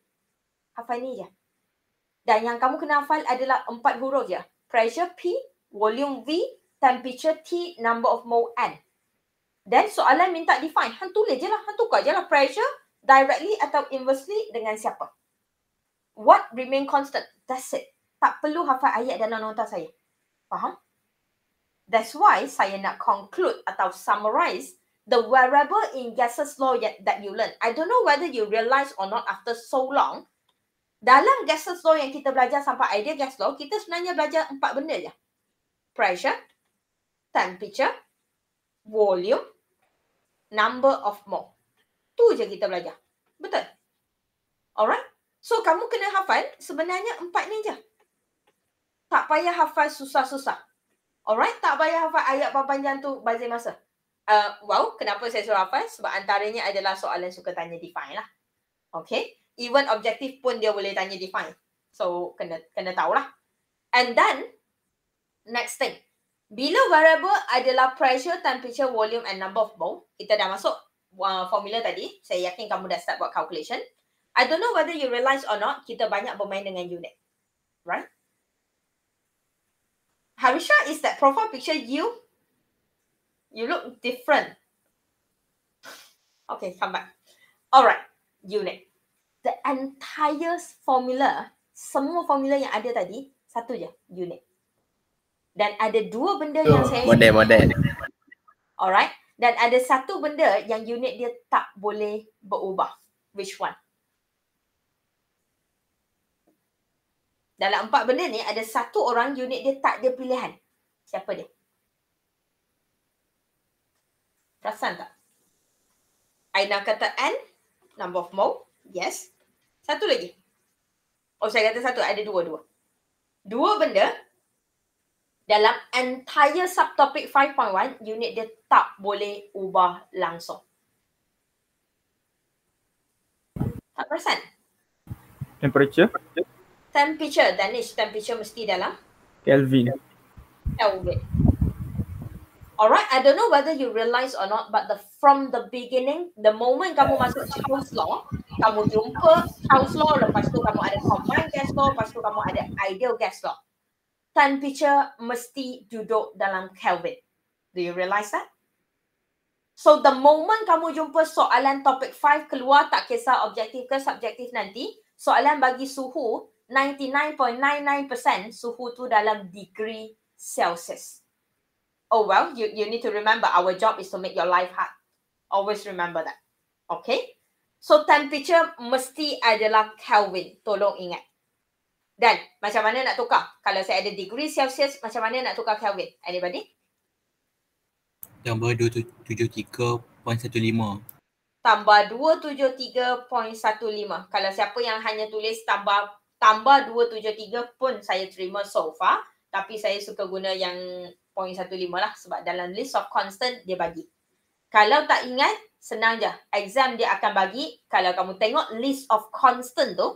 Hafal ni je. Dan yang kamu kena hafal adalah empat huruf je. Pressure P, volume V, temperature T, number of mole N. Dan soalan minta define. Han tulis je lah. Han tukar je lah pressure directly atau inversely dengan siapa. What remain constant? That's it. Tak perlu hafal ayat dalam nota saya. Faham? That's why saya nak conclude atau summarize the variable in gases law yet that you learn. I don't know whether you realize or not after so long. Dalam gases law yang kita belajar sampai idea gas law, kita sebenarnya belajar empat benda je. Pressure, temperature, volume number of more. Tu je kita belajar. Betul? Alright? So, kamu kena hafal sebenarnya empat ni je. Tak payah hafal susah-susah. Alright? Tak payah hafal ayat apa panjang tu bazir masa. Uh, wow, kenapa saya suruh hafal? Sebab antaranya adalah soalan suka tanya define lah. Okay? Even objektif pun dia boleh tanya define. So, kena kena tahulah. And then, next thing. Bila variable adalah pressure, temperature, volume and number of mole, kita dah masuk uh, formula tadi. Saya yakin kamu dah start buat calculation. I don't know whether you realise or not, kita banyak bermain dengan unit. Right? Harisha, is that profile picture you? You look different. Okay, come back. Alright, unit. The entire formula, semua formula yang ada tadi, satu je, unit dan ada dua benda so, yang saya model model alright dan ada satu benda yang unit dia tak boleh berubah which one dalam empat benda ni ada satu orang unit dia tak ada pilihan siapa dia Perasan tak? Aina kata N, number of mole. Yes. Satu lagi. Oh, saya kata satu. Ada dua-dua. Dua benda dalam entire subtopic 5.1 unit dia tak boleh ubah langsung. Tak perasan? Temperature? Temperature, Danish. Temperature mesti dalam? Kelvin. Kelvin. Alright, I don't know whether you realise or not, but the from the beginning, the moment kamu masuk ke house law, kamu jumpa house law, lepas tu kamu ada combined gas law, lepas tu kamu ada ideal gas law temperature mesti duduk dalam Kelvin. Do you realize that? So the moment kamu jumpa soalan topik 5 keluar tak kisah objektif ke subjektif nanti, soalan bagi suhu 99.99% suhu tu dalam degree Celsius. Oh well, you you need to remember our job is to make your life hard. Always remember that. Okay? So temperature mesti adalah Kelvin. Tolong ingat. Dan macam mana nak tukar? Kalau saya ada degree Celsius, macam mana nak tukar Kelvin? Anybody?
Tambah 273.15.
Tambah 273.15. Kalau siapa yang hanya tulis tambah tambah 273 pun saya terima so far. Tapi saya suka guna yang 0.15 lah sebab dalam list of constant dia bagi. Kalau tak ingat, senang je. Exam dia akan bagi. Kalau kamu tengok list of constant tu,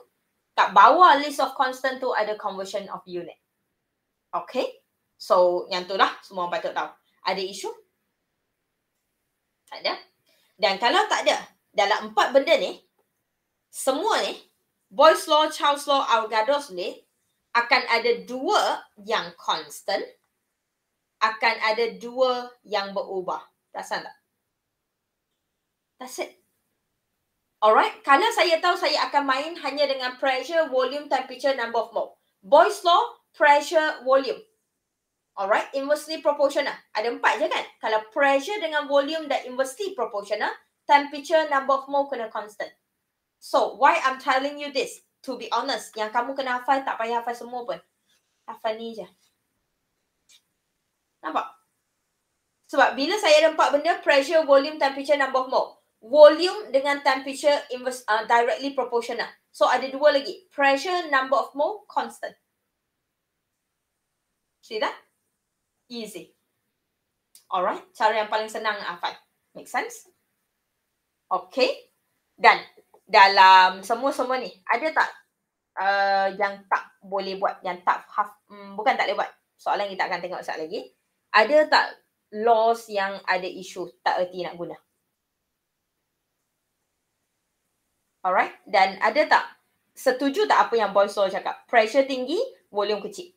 kat bawah list of constant tu ada conversion of unit. Okay? So, yang tu lah semua orang patut tahu. Ada isu? Tak ada. Dan kalau tak ada, dalam empat benda ni, semua ni, Boyle's Law, Charles Law, Avogadro's ni, akan ada dua yang constant, akan ada dua yang berubah. Tak sanggup? That's it. Alright, kalau saya tahu saya akan main hanya dengan pressure, volume, temperature, number of mole. Boyle's law, pressure, volume. Alright, inversely proportional. Ada empat je kan? Kalau pressure dengan volume dan inversely proportional, temperature, number of mole kena constant. So, why I'm telling you this? To be honest, yang kamu kena hafal tak payah hafal semua pun. Hafal ni je. Nampak? Sebab bila saya ada empat benda, pressure, volume, temperature, number of mole volume dengan temperature inverse, uh, directly proportional. So ada dua lagi. Pressure, number of mole, constant. See that? Easy. Alright. Cara yang paling senang, Afan. Make sense? Okay. Dan dalam semua-semua ni, ada tak uh, yang tak boleh buat, yang tak half, um, bukan tak boleh buat. Soalan kita akan tengok sekejap lagi. Ada tak laws yang ada isu tak erti nak guna? Alright, dan ada tak setuju tak apa yang Boy Soul cakap? Pressure tinggi, volume kecil.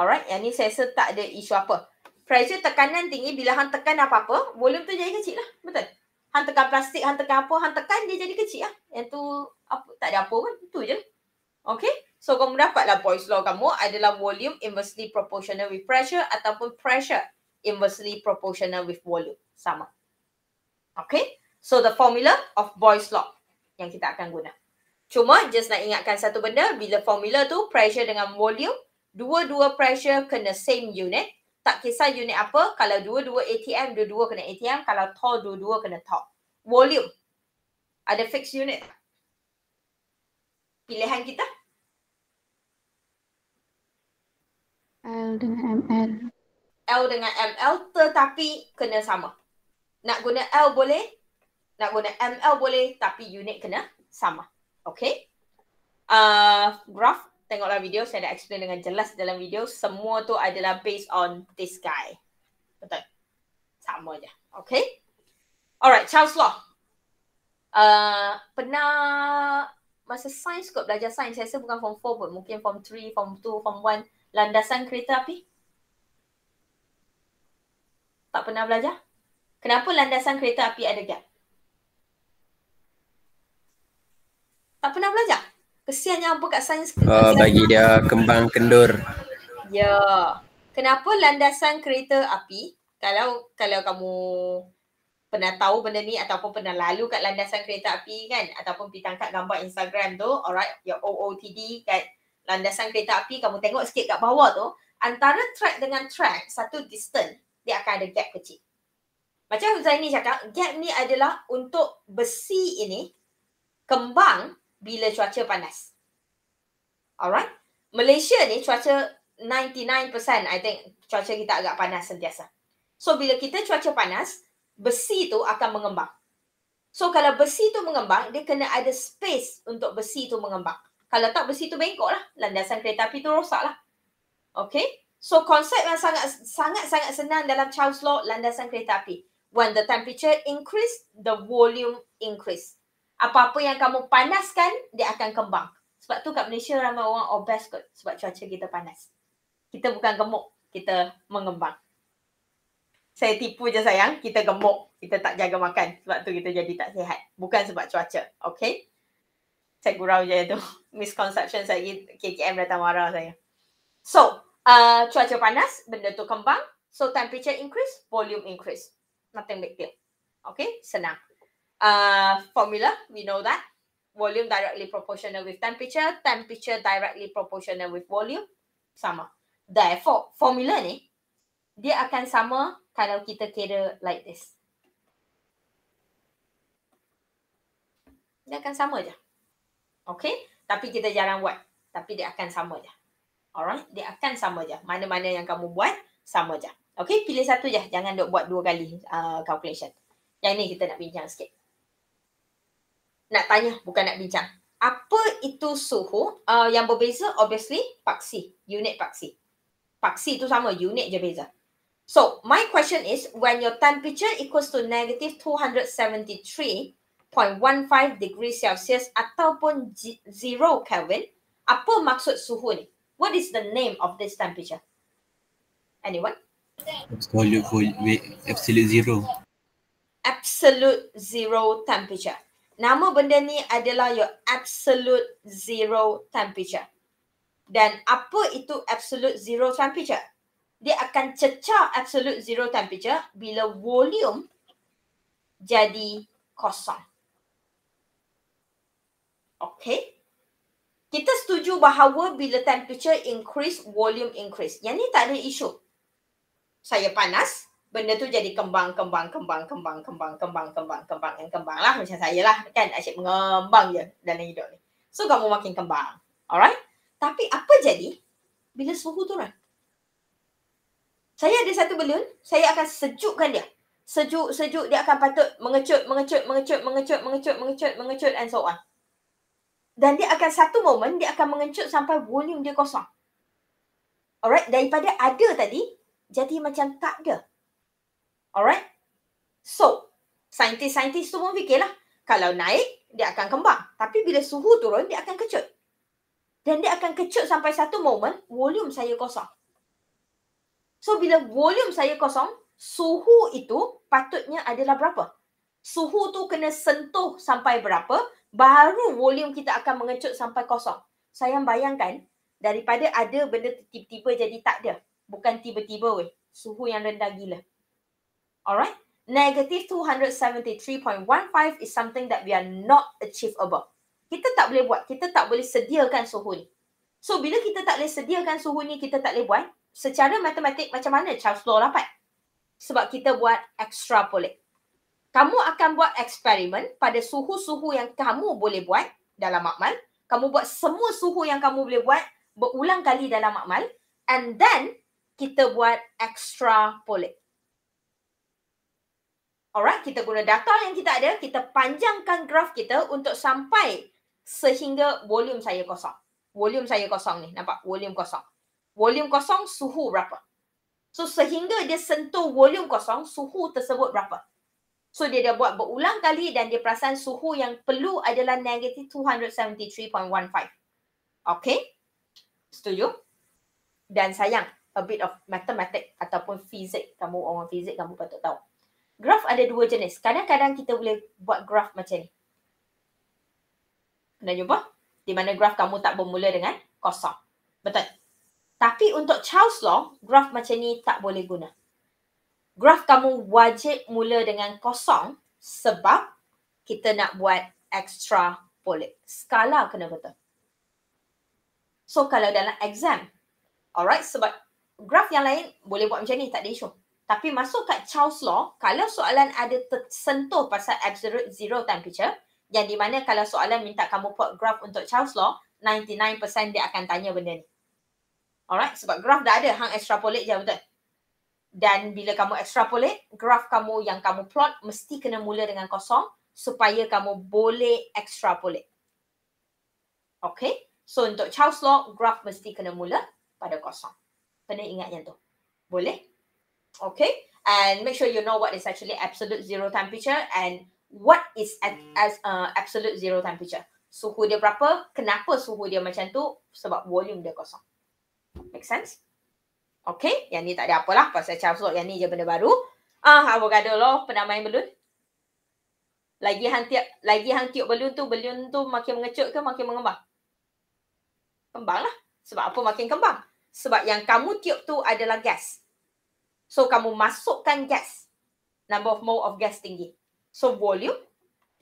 Alright, yang ni saya rasa tak ada isu apa. Pressure tekanan tinggi, bila hang tekan apa-apa, volume tu jadi kecil lah. Betul? Hang tekan plastik, hang tekan apa, hang tekan dia jadi kecil lah. Yang tu apa, tak ada apa pun, itu je. Okay, so kamu dapatlah Boy's Law kamu adalah volume inversely proportional with pressure ataupun pressure inversely proportional with volume. Sama. Okay. So the formula of Boyle's law yang kita akan guna. Cuma just nak ingatkan satu benda bila formula tu pressure dengan volume, dua-dua pressure kena same unit. Tak kisah unit apa, kalau dua-dua ATM, dua-dua kena ATM, kalau tall dua-dua kena tall. Volume. Ada fixed unit. Pilihan kita. L dengan ML. L dengan ML tetapi kena sama. Nak guna L boleh, nak guna ML boleh tapi unit kena sama. Okay. Uh, graph, tengoklah video. Saya dah explain dengan jelas dalam video. Semua tu adalah based on this guy. Betul? Sama je. Okay. Alright, Charles Law. Uh, pernah masa sains kot belajar sains. Saya rasa bukan form 4 pun. Mungkin form 3, form 2, form 1. Landasan kereta api. Tak pernah belajar? Kenapa landasan kereta api ada gap? Tak pernah belajar? Kesiannya apa kat sains? Oh, bagi
dia kembang kendur.
Ya. Kenapa landasan kereta api? Kalau kalau kamu pernah tahu benda ni ataupun pernah lalu kat landasan kereta api kan ataupun pergi tangkap gambar Instagram tu alright your OOTD kat landasan kereta api kamu tengok sikit kat bawah tu antara track dengan track satu distance dia akan ada gap kecil macam Zaini cakap gap ni adalah untuk besi ini kembang bila cuaca panas. Alright? Malaysia ni cuaca 99% I think cuaca kita agak panas sentiasa. So bila kita cuaca panas, besi tu akan mengembang. So kalau besi tu mengembang, dia kena ada space untuk besi tu mengembang. Kalau tak besi tu bengkok lah, landasan kereta api tu rosak lah. Okay? So konsep yang sangat sangat sangat senang dalam Charles Law landasan kereta api. When the temperature increase, the volume increase apa-apa yang kamu panaskan, dia akan kembang. Sebab tu kat Malaysia ramai orang obes kot. Sebab cuaca kita panas. Kita bukan gemuk, kita mengembang. Saya tipu je sayang, kita gemuk. Kita tak jaga makan. Sebab tu kita jadi tak sihat. Bukan sebab cuaca. Okay? Saya gurau je tu. Misconception saya. KKM datang marah saya. So, uh, cuaca panas, benda tu kembang. So, temperature increase, volume increase. Nothing big deal. Okay? Senang uh, formula. We know that. Volume directly proportional with temperature. Temperature directly proportional with volume. Sama. Therefore, formula ni, dia akan sama kalau kita kira like this. Dia akan sama je. Okay? Tapi kita jarang buat. Tapi dia akan sama je. Alright? Dia akan sama je. Mana-mana yang kamu buat, sama je. Okay? Pilih satu je. Jangan duk buat dua kali uh, calculation. Yang ni kita nak bincang sikit nak tanya bukan nak bincang. Apa itu suhu uh, yang berbeza obviously paksi, unit paksi. Paksi itu sama, unit je beza. So, my question is when your temperature equals to negative 273.15 degree Celsius ataupun 0 Kelvin, apa maksud suhu ni? What is the name of this temperature? Anyone?
absolute zero.
Absolute zero temperature nama benda ni adalah your absolute zero temperature. Dan apa itu absolute zero temperature? Dia akan cecah absolute zero temperature bila volume jadi kosong. Okay. Kita setuju bahawa bila temperature increase, volume increase. Yang ni tak ada isu. Saya panas, benda tu jadi kembang kembang kembang kembang kembang kembang kembang kembang kembang kembang lah macam saya lah kan asyik mengembang je dalam hidup ni so kamu makin kembang alright tapi apa jadi bila suhu turun saya ada satu balloon saya akan sejukkan dia sejuk sejuk dia akan patut mengecut mengecut mengecut mengecut mengecut mengecut mengecut and so on dan dia akan satu momen dia akan mengecut sampai volume dia kosong alright daripada ada tadi jadi macam tak ada Alright? So, saintis-saintis tu pun fikirlah, kalau naik, dia akan kembang. Tapi bila suhu turun, dia akan kecut. Dan dia akan kecut sampai satu moment, volume saya kosong. So, bila volume saya kosong, suhu itu patutnya adalah berapa? Suhu tu kena sentuh sampai berapa, baru volume kita akan mengecut sampai kosong. Saya bayangkan, daripada ada benda tiba-tiba jadi tak ada. Bukan tiba-tiba weh. Suhu yang rendah gila. All right. Negative 273.15 is something that we are not achievable. Kita tak boleh buat. Kita tak boleh sediakan suhu ni. So, bila kita tak boleh sediakan suhu ni, kita tak boleh buat. Secara matematik, macam mana Charles Law dapat? Sebab kita buat extrapolate. Kamu akan buat eksperimen pada suhu-suhu yang kamu boleh buat dalam makmal. Kamu buat semua suhu yang kamu boleh buat berulang kali dalam makmal. And then, kita buat extrapolate. Alright, kita guna data yang kita ada, kita panjangkan graf kita untuk sampai sehingga volume saya kosong. Volume saya kosong ni, nampak? Volume kosong. Volume kosong, suhu berapa? So, sehingga dia sentuh volume kosong, suhu tersebut berapa? So, dia dah buat berulang kali dan dia perasan suhu yang perlu adalah negatif 273.15. Okay? Setuju? Dan sayang, a bit of mathematics ataupun fizik. Kamu orang fizik, kamu patut tahu. Graf ada dua jenis. Kadang-kadang kita boleh buat graf macam ni. Pernah jumpa? Di mana graf kamu tak bermula dengan kosong. Betul? Tapi untuk Charles Law, graf macam ni tak boleh guna. Graf kamu wajib mula dengan kosong sebab kita nak buat extra polit. Skala kena betul. So kalau dalam exam, alright, sebab graf yang lain boleh buat macam ni, tak ada isu. Tapi masuk kat Charles Law, kalau soalan ada tersentuh pasal absolute zero temperature, yang di mana kalau soalan minta kamu buat graf untuk Charles Law, 99% dia akan tanya benda ni. Alright, sebab graf dah ada, hang extrapolate je betul. Dan bila kamu extrapolate, graf kamu yang kamu plot mesti kena mula dengan kosong supaya kamu boleh extrapolate. Okay, so untuk Charles Law, graf mesti kena mula pada kosong. Kena ingat yang tu. Boleh? okay and make sure you know what is actually absolute zero temperature and what is at, as uh, absolute zero temperature suhu dia berapa kenapa suhu dia macam tu sebab volume dia kosong make sense okay yang ni tak ada apalah pasal Charles yang ni je benda baru ah uh, avocado lo pernah main belum lagi hang tiup lagi hang tiup belum tu belum tu makin mengecut ke makin mengembang kembang lah sebab apa makin kembang sebab yang kamu tiup tu adalah gas So kamu masukkan gas. Number of mole of gas tinggi. So volume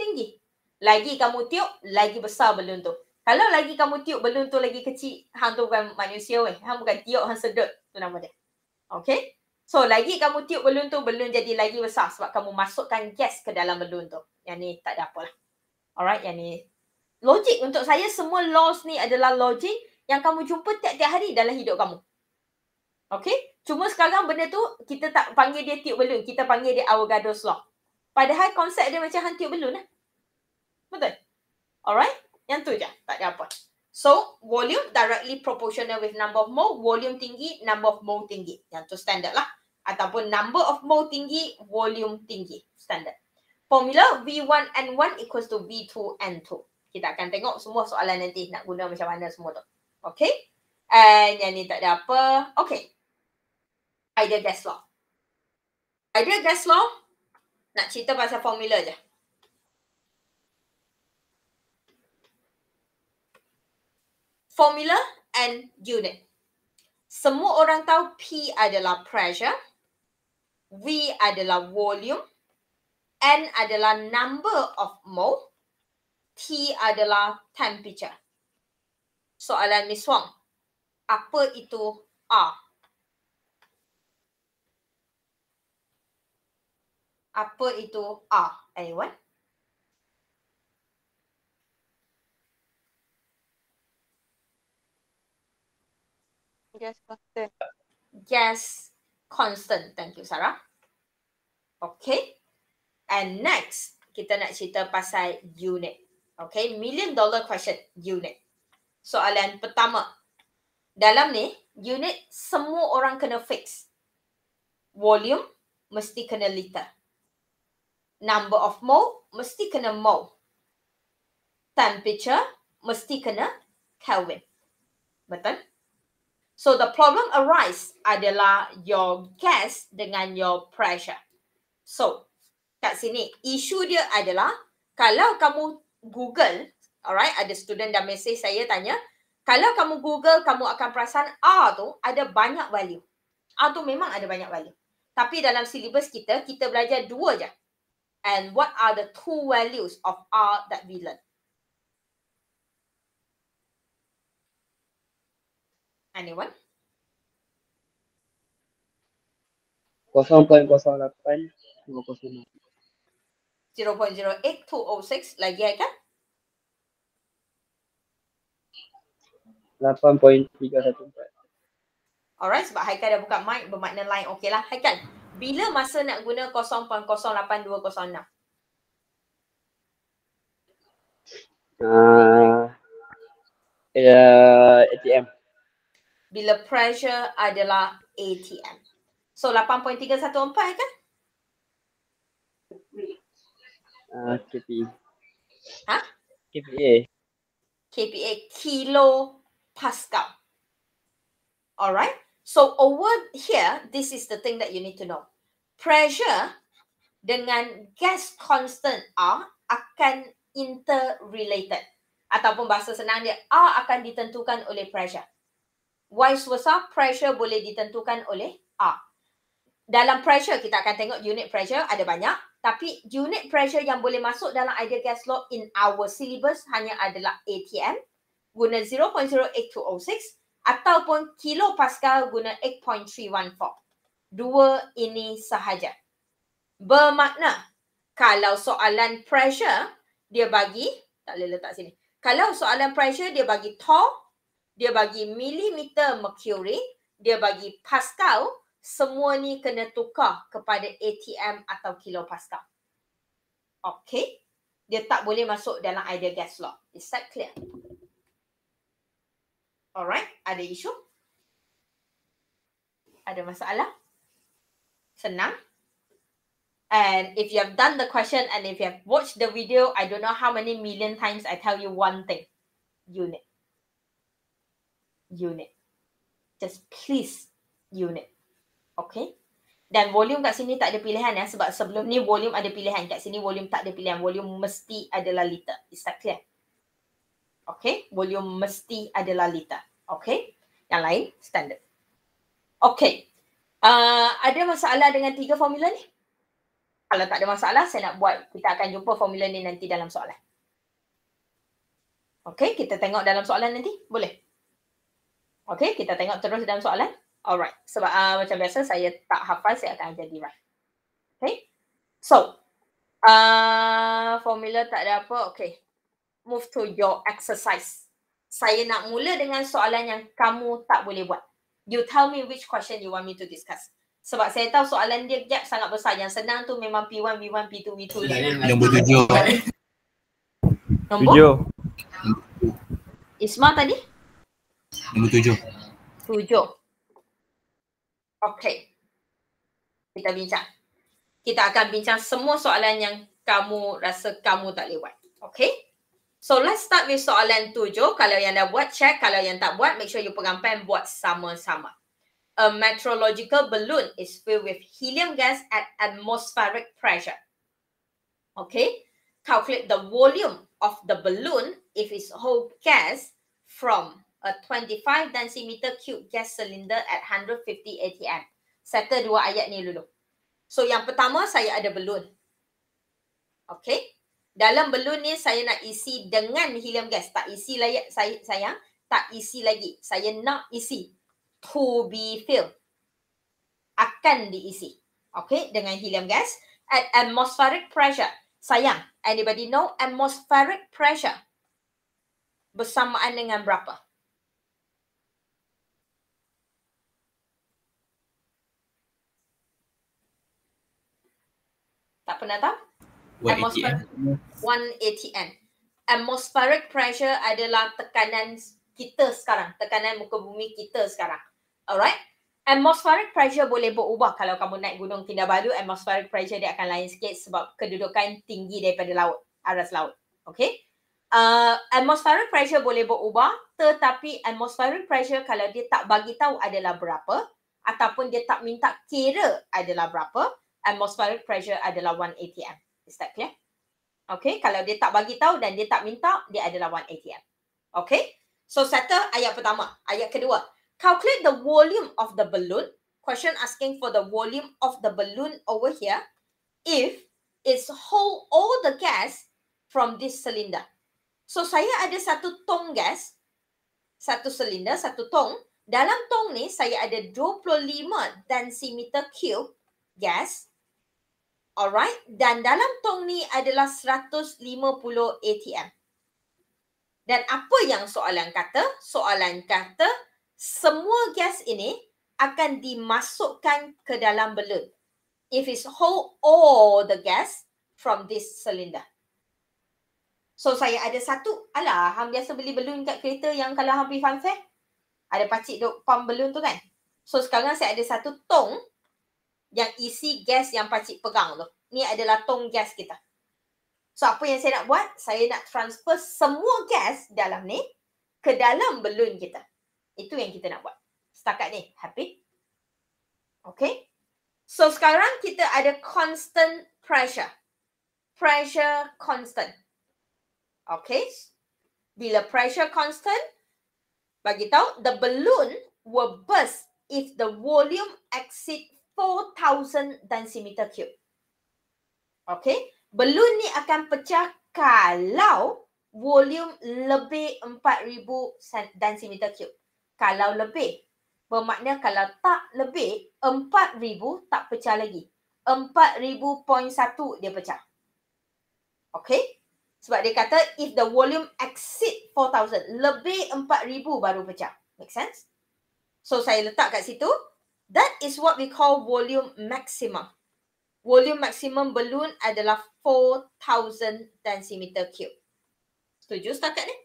tinggi. Lagi kamu tiup, lagi besar balloon tu. Kalau lagi kamu tiup balloon tu lagi kecil, hang tu bukan manusia weh. Hang bukan tiup, hang sedut. Tu nama dia. Okay? So lagi kamu tiup balloon tu, balloon jadi lagi besar sebab kamu masukkan gas ke dalam balloon tu. Yang ni tak ada lah. Alright, yang ni. Logik untuk saya semua laws ni adalah logik yang kamu jumpa tiap-tiap hari dalam hidup kamu. Okay? Cuma sekarang benda tu kita tak panggil dia tiup balloon. Kita panggil dia Avogadro's Law. Padahal konsep dia macam hang tiup balloon lah. Eh? Betul? Alright? Yang tu je. Tak ada apa. So, volume directly proportional with number of mole. Volume tinggi, number of mole tinggi. Yang tu standard lah. Ataupun number of mole tinggi, volume tinggi. Standard. Formula V1N1 equals to V2N2. Kita akan tengok semua soalan nanti nak guna macam mana semua tu. Okay? And yang ni tak ada apa. Okay ideal gas law. Ideal gas law, nak cerita pasal formula je. Formula and unit. Semua orang tahu P adalah pressure, V adalah volume, N adalah number of mole, T adalah temperature. Soalan Miss Wong, apa itu R? apa itu A? Anyone? Gas constant. Gas constant. Thank you, Sarah. Okay. And next, kita nak cerita pasal unit. Okay, million dollar question, unit. Soalan pertama. Dalam ni, unit semua orang kena fix. Volume mesti kena liter number of mole mesti kena mole temperature mesti kena kelvin betul so the problem arise adalah your gas dengan your pressure so kat sini isu dia adalah kalau kamu google alright ada student dah message saya tanya kalau kamu google kamu akan perasan ah tu ada banyak value Ah tu memang ada banyak value tapi dalam syllabus kita kita belajar dua je and what are the two values of R that we learn? Anyone?
0.08 like
0.08206 lagi ya kan?
8.314.
Alright, sebab Haikal dah buka mic bermakna line okey lah. Haikal, bila masa nak guna 0.08206?
Uh, uh, ya, ATM.
Bila pressure adalah ATM. So 8.314 kan?
Uh, okay. Ha? KPA.
KPA kilo pascal. Alright. So over here, this is the thing that you need to know. Pressure dengan gas constant R akan interrelated. Ataupun bahasa senang dia, R akan ditentukan oleh pressure. Y suasa, pressure boleh ditentukan oleh R. Dalam pressure, kita akan tengok unit pressure ada banyak. Tapi unit pressure yang boleh masuk dalam ideal gas law in our syllabus hanya adalah ATM guna 0.08206 ataupun kilopascal guna 8.314. Dua ini sahaja. Bermakna kalau soalan pressure dia bagi, tak boleh letak sini. Kalau soalan pressure dia bagi tor, dia bagi milimeter mercury, dia bagi pascal, semua ni kena tukar kepada ATM atau kilopascal. Okay? Dia tak boleh masuk dalam idea gas law. Is that clear? Alright, ada isu? Ada masalah? Senang? And if you have done the question and if you have watched the video, I don't know how many million times I tell you one thing. Unit. Unit. Just please unit. Okay? Dan volume kat sini tak ada pilihan ya sebab sebelum ni volume ada pilihan. Kat sini volume tak ada pilihan. Volume mesti adalah liter. Is that clear? Okay, volume mesti adalah liter. Okay, yang lain standard. Okay, uh, ada masalah dengan tiga formula ni? Kalau tak ada masalah, saya nak buat. Kita akan jumpa formula ni nanti dalam soalan. Okay, kita tengok dalam soalan nanti. Boleh? Okay, kita tengok terus dalam soalan. Alright, sebab uh, macam biasa saya tak hafal, saya akan jadi right. Okay, so uh, formula tak ada apa. Okay, move to your exercise. Saya nak mula dengan soalan yang kamu tak boleh buat. You tell me which question you want me to discuss. Sebab saya tahu soalan dia gap sangat besar. Yang senang tu memang P1, V1, P2, V2. Nombor tujuh. Nombor? Tujuh. Isma tadi? Nombor tujuh. Tujuh. Okay. Kita bincang. Kita akan bincang semua soalan yang kamu rasa kamu tak lewat. Okay? So let's start with soalan tujuh. Kalau yang dah buat, check. Kalau yang tak buat, make sure you pegang pen buat sama-sama. A meteorological balloon is filled with helium gas at atmospheric pressure. Okay. Calculate the volume of the balloon if it's whole gas from a 25 densimeter cube gas cylinder at 150 atm. Settle dua ayat ni dulu. So yang pertama saya ada balloon. Okay dalam belon ni saya nak isi dengan helium gas tak isi layak saya sayang tak isi lagi saya nak isi to be filled akan diisi okay? dengan helium gas at atmospheric pressure sayang anybody know atmospheric pressure bersamaan dengan berapa tak pernah tahu One One ATM. Atmospheric pressure adalah tekanan kita sekarang. Tekanan muka bumi kita sekarang. Alright? Atmospheric pressure boleh berubah kalau kamu naik gunung Kinabalu. Atmospheric pressure dia akan lain sikit sebab kedudukan tinggi daripada laut. Aras laut. Okay? Uh, atmospheric pressure boleh berubah tetapi atmospheric pressure kalau dia tak bagi tahu adalah berapa ataupun dia tak minta kira adalah berapa, atmospheric pressure adalah 1 atm. Ustaz clear? Okay, kalau dia tak bagi tahu dan dia tak minta, dia adalah 180 atm, Okay, so settle ayat pertama. Ayat kedua, calculate the volume of the balloon. Question asking for the volume of the balloon over here. If it's hold all the gas from this cylinder. So, saya ada satu tong gas. Satu silinder, satu tong. Dalam tong ni, saya ada 25 densimeter cube gas. Alright, dan dalam tong ni adalah 150 ATM. Dan apa yang soalan kata? Soalan kata semua gas ini akan dimasukkan ke dalam balut. If it's hold all the gas from this cylinder. So saya ada satu, alah, hang biasa beli balut kat kereta yang kalau hang pergi fun ada pakcik duk pump balut tu kan? So sekarang saya ada satu tong yang isi gas yang pakcik pegang tu. Ni adalah tong gas kita. So apa yang saya nak buat? Saya nak transfer semua gas dalam ni ke dalam balloon kita. Itu yang kita nak buat. Setakat ni. Happy? Okay. So sekarang kita ada constant pressure. Pressure constant. Okay. Bila pressure constant, bagi tahu the balloon will burst if the volume exit 4,000 densimeter cube. Okay. Balloon ni akan pecah kalau volume lebih 4,000 densimeter cube. Kalau lebih. Bermakna kalau tak lebih, 4,000 tak pecah lagi. 4,000.1 dia pecah. Okay. Sebab dia kata if the volume exceed 4,000, lebih 4,000 baru pecah. Make sense? So saya letak kat situ, That is what we call volume maximum. Volume maximum balloon adalah 4,000 centimeter cube. Setuju setakat ni?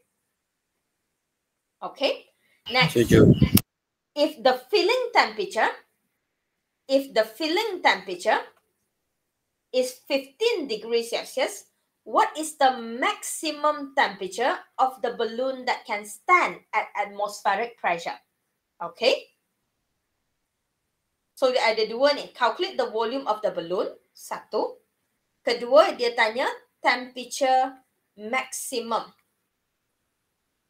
Okay. Next. Setuju. If the filling temperature, if the filling temperature is 15 degrees Celsius, what is the maximum temperature of the balloon that can stand at atmospheric pressure? Okay. So dia ada dua ni. Calculate the volume of the balloon. Satu. Kedua dia tanya temperature maximum.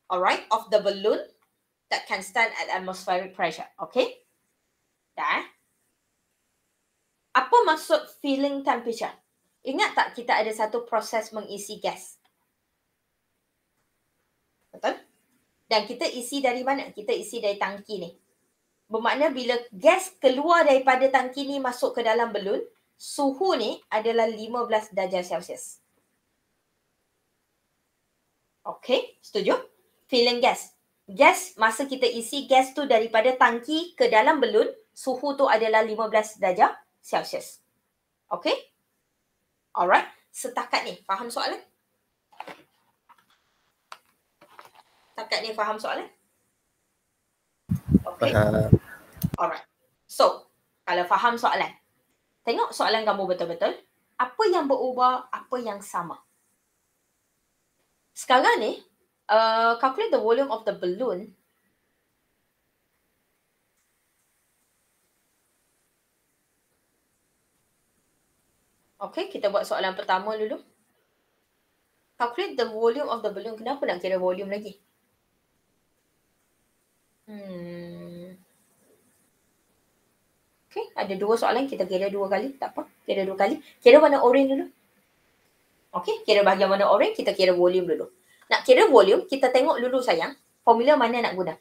Alright. Of the balloon that can stand at atmospheric pressure. Okay. Dah. Eh? Apa maksud filling temperature? Ingat tak kita ada satu proses mengisi gas? Betul? Dan kita isi dari mana? Kita isi dari tangki ni bermakna bila gas keluar daripada tangki ni masuk ke dalam belul, suhu ni adalah 15 darjah Celsius. Okay, setuju? Filling gas. Gas, masa kita isi gas tu daripada tangki ke dalam belun, suhu tu adalah 15 darjah Celsius. Okay? Alright. Setakat ni, faham soalan? Setakat ni faham soalan? Okay. Alright. So, kalau faham soalan. Tengok soalan kamu betul-betul. Apa yang berubah, apa yang sama. Sekarang ni, uh, calculate the volume of the balloon. Okay, kita buat soalan pertama dulu. Calculate the volume of the balloon. Kenapa nak kira volume lagi? Hmm. Okay, ada dua soalan. Kita kira dua kali. Tak apa. Kira dua kali. Kira warna orange dulu. Okay, kira bahagian warna orange. Kita kira volume dulu. Nak kira volume, kita tengok dulu sayang. Formula mana nak guna.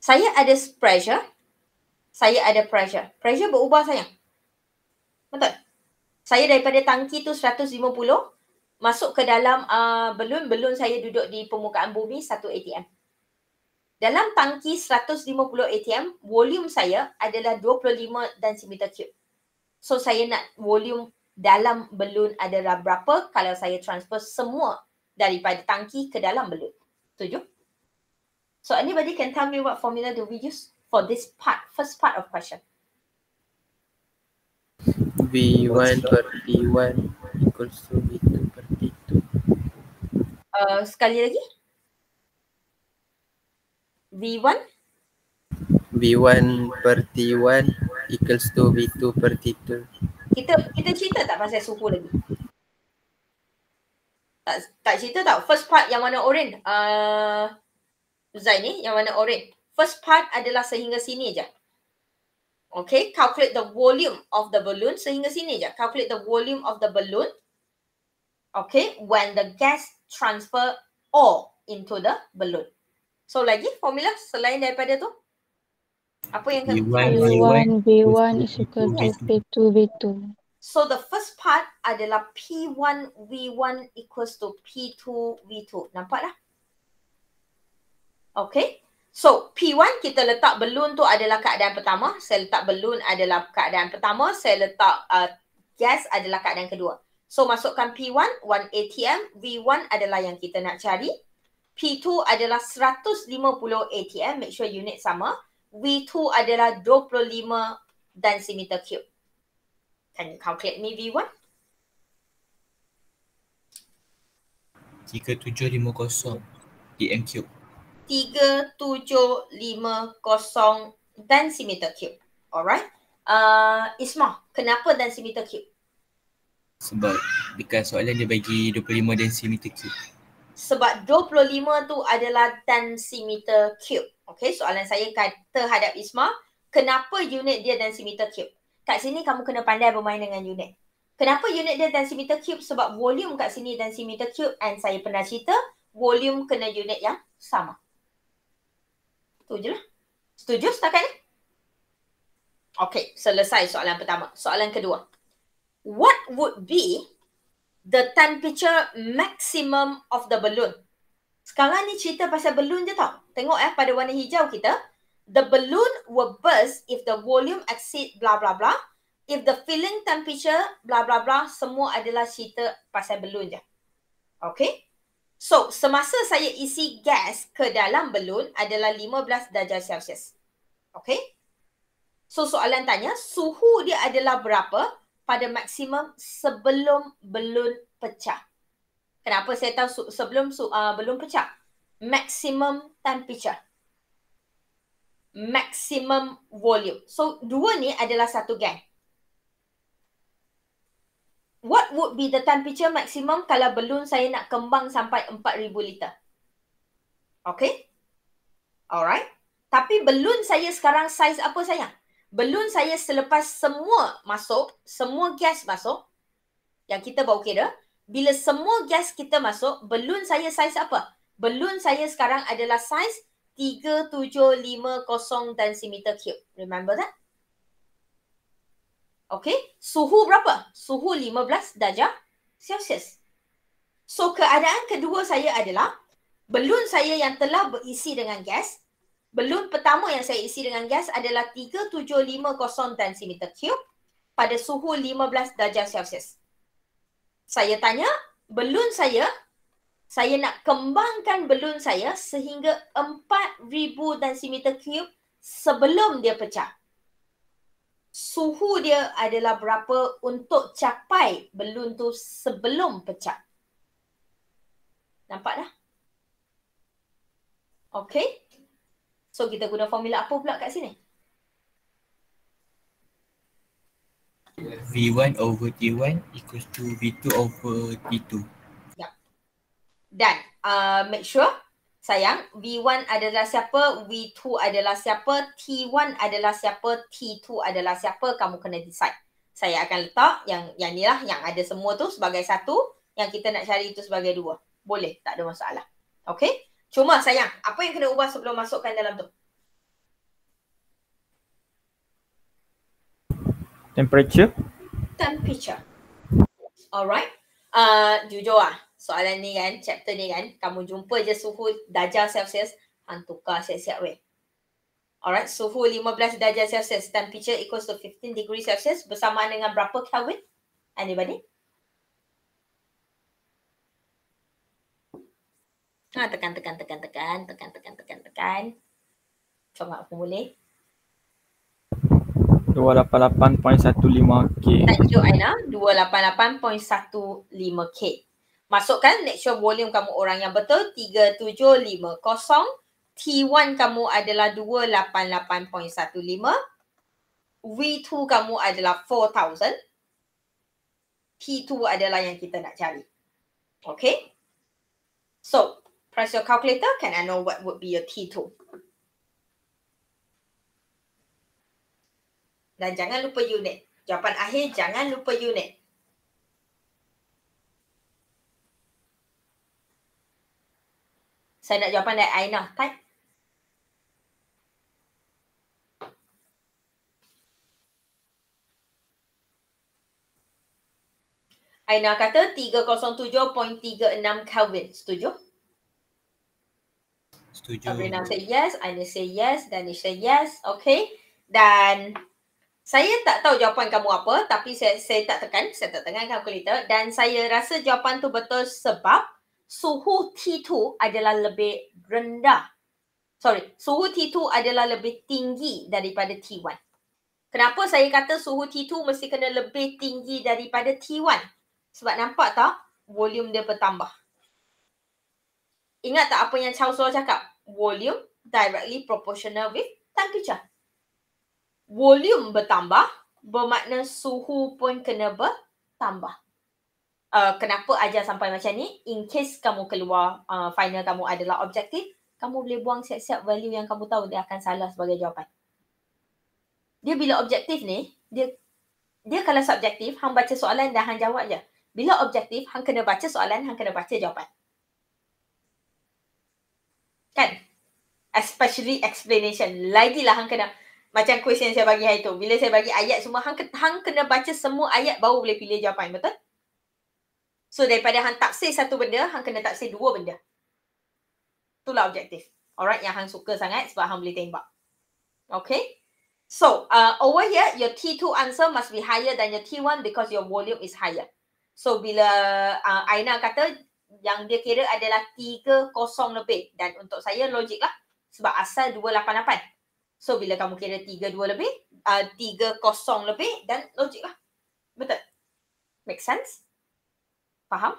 Saya ada pressure. Saya ada pressure. Pressure berubah sayang. Betul? Saya daripada tangki tu 150. Masuk ke dalam belum uh, belum saya duduk di permukaan bumi 1 ATM. Dalam tangki 150 ATM, volume saya adalah 25 dan cm cube. So saya nak volume dalam belun adalah berapa kalau saya transfer semua daripada tangki ke dalam belun. Tujuh. So anybody can tell me what formula do we use for this part, first part of question?
V1 per V1 equals to V2 per V2.
Uh, sekali lagi? V1
V1 per T1 equals to V2 per T2
Kita kita cerita tak pasal suhu lagi? Tak, tak cerita tak? First part yang warna orange uh, Zain ni yang warna orange First part adalah sehingga sini aja Okay, calculate the volume of the balloon sehingga sini aja Calculate the volume of the balloon Okay, when the gas transfer all into the balloon So lagi formula selain daripada tu? Apa yang kena? V1, V1 is equal to P2, V2. So the first part adalah P1, V1 equals to P2, V2. Nampak dah? Okay. So P1 kita letak balloon tu adalah keadaan pertama. Saya letak balloon adalah keadaan pertama. Saya letak uh, gas adalah keadaan kedua. So masukkan P1, 1 ATM, V1 adalah yang kita nak cari. P2 adalah 150 ATM, make sure unit sama. V2 adalah 25 dan simeter cube. Can you calculate me V1?
Tiga tujuh lima kosong DM cube.
Tiga tujuh lima kosong densimeter cube. Alright. Uh, Isma, kenapa densimeter cube?
Sebab dekat soalan dia bagi 25 densimeter
cube sebab 25 tu adalah 10 meter cube. Okay, soalan saya kan terhadap Isma, kenapa unit dia dan meter cube? Kat sini kamu kena pandai bermain dengan unit. Kenapa unit dia dan meter cube? Sebab volume kat sini dan meter cube and saya pernah cerita, volume kena unit yang sama. Tu je lah. Setuju setakat ni? Okay, selesai soalan pertama. Soalan kedua. What would be the temperature maximum of the balloon. Sekarang ni cerita pasal balloon je tau. Tengok eh pada warna hijau kita. The balloon will burst if the volume exceed blah blah blah. If the filling temperature blah blah blah. Semua adalah cerita pasal balloon je. Okay. So semasa saya isi gas ke dalam balloon adalah 15 darjah Celsius. Okay. So soalan tanya suhu dia adalah berapa? pada maksimum sebelum belum pecah. Kenapa saya tahu su- sebelum su- uh, belum pecah? Maximum temperature. Maximum volume. So, dua ni adalah satu gang. What would be the temperature maximum kalau belum saya nak kembang sampai 4,000 liter? Okay? Alright? Tapi belum saya sekarang size apa sayang? Belum saya selepas semua masuk, semua gas masuk yang kita bau kira, bila semua gas kita masuk, belum saya saiz apa? Belum saya sekarang adalah saiz 3750 dan simeter cube. Remember that? Okay, suhu berapa? Suhu 15 darjah Celsius. So keadaan kedua saya adalah belum saya yang telah berisi dengan gas balloon pertama yang saya isi dengan gas adalah 3750 tensimeter cube pada suhu 15 darjah Celsius. Saya tanya, belun saya, saya nak kembangkan belun saya sehingga 4000 tensimeter cube sebelum dia pecah. Suhu dia adalah berapa untuk capai belun tu sebelum pecah. Nampak dah? Okay. So kita guna formula apa pula kat sini?
V1 over T1 equals to V2 over T2.
Yep. Ya. Dan uh, make sure sayang V1 adalah siapa, V2 adalah siapa, T1 adalah siapa, T2 adalah siapa kamu kena decide. Saya akan letak yang yang ni lah yang ada semua tu sebagai satu yang kita nak cari itu sebagai dua. Boleh tak ada masalah. Okay. Cuma sayang, apa yang kena ubah sebelum masukkan dalam tu?
Temperature.
Temperature. Alright. Uh, jujur ah, soalan ni kan, chapter ni kan, kamu jumpa je suhu darjah Celsius, hang tukar siap-siap weh. Alright, suhu 15 darjah Celsius, temperature equals to 15 degree Celsius bersamaan dengan berapa Kelvin? Anybody? Ha, tekan, tekan, tekan, tekan, tekan, tekan, tekan, tekan. Cuma aku boleh.
288.15K.
Tajuk Aina, 288.15K. Masukkan, make sure volume kamu orang yang betul, 3750. T1 kamu adalah 288.15. V2 kamu adalah 4000. P2 adalah yang kita nak cari. Okay? So, press your calculator, can I know what would be your T2? Dan jangan lupa unit. Jawapan akhir, jangan lupa unit. Saya nak jawapan dari Aina. tak? Aina kata 307.36 Kelvin. Setuju? Setuju?
Setuju. Sabrina
say yes, Aina say yes, dan say yes. Okay. Dan saya tak tahu jawapan kamu apa tapi saya, saya tak tekan, saya tak tekan kalkulator dan saya rasa jawapan tu betul sebab suhu T2 adalah lebih rendah. Sorry, suhu T2 adalah lebih tinggi daripada T1. Kenapa saya kata suhu T2 mesti kena lebih tinggi daripada T1? Sebab nampak tak volume dia bertambah. Ingat tak apa yang Chow solo cakap? Volume directly proportional with temperature. Volume bertambah bermakna suhu pun kena bertambah. Uh, kenapa ajar sampai macam ni? In case kamu keluar uh, final kamu adalah objektif, kamu boleh buang siap-siap value yang kamu tahu dia akan salah sebagai jawapan. Dia bila objektif ni, dia dia kalau subjektif, hang baca soalan dan hang jawab je. Bila objektif, hang kena baca soalan, hang kena baca jawapan. Kan? Especially explanation. Lagilah hang kena macam kuis yang saya bagi hari tu. Bila saya bagi ayat semua, hang, hang kena baca semua ayat baru boleh pilih jawapan. Betul? So daripada hang tak tafsir satu benda, hang kena tak tafsir dua benda. Itulah objektif. Alright, yang hang suka sangat sebab hang boleh tembak. Okay? So, uh, over here, your T2 answer must be higher than your T1 because your volume is higher. So, bila uh, Aina kata yang dia kira adalah 3.0 lebih dan untuk saya logik lah sebab asal 2.88. So bila kamu kira 3.2 lebih, uh, 3.0 lebih dan logik lah. Betul? Make sense? Faham?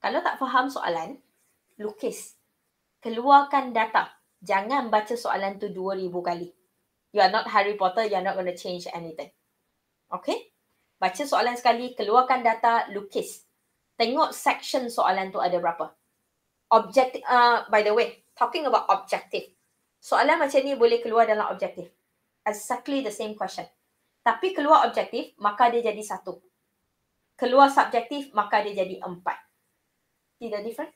Kalau tak faham soalan, lukis. Keluarkan data. Jangan baca soalan tu 2,000 kali. You are not Harry Potter, you are not going to change anything. Okay? Baca soalan sekali, keluarkan data, lukis tengok section soalan tu ada berapa. Objek, uh, by the way, talking about objective. Soalan macam ni boleh keluar dalam objektif. Exactly the same question. Tapi keluar objektif, maka dia jadi satu. Keluar subjektif, maka dia jadi empat. Tidak different?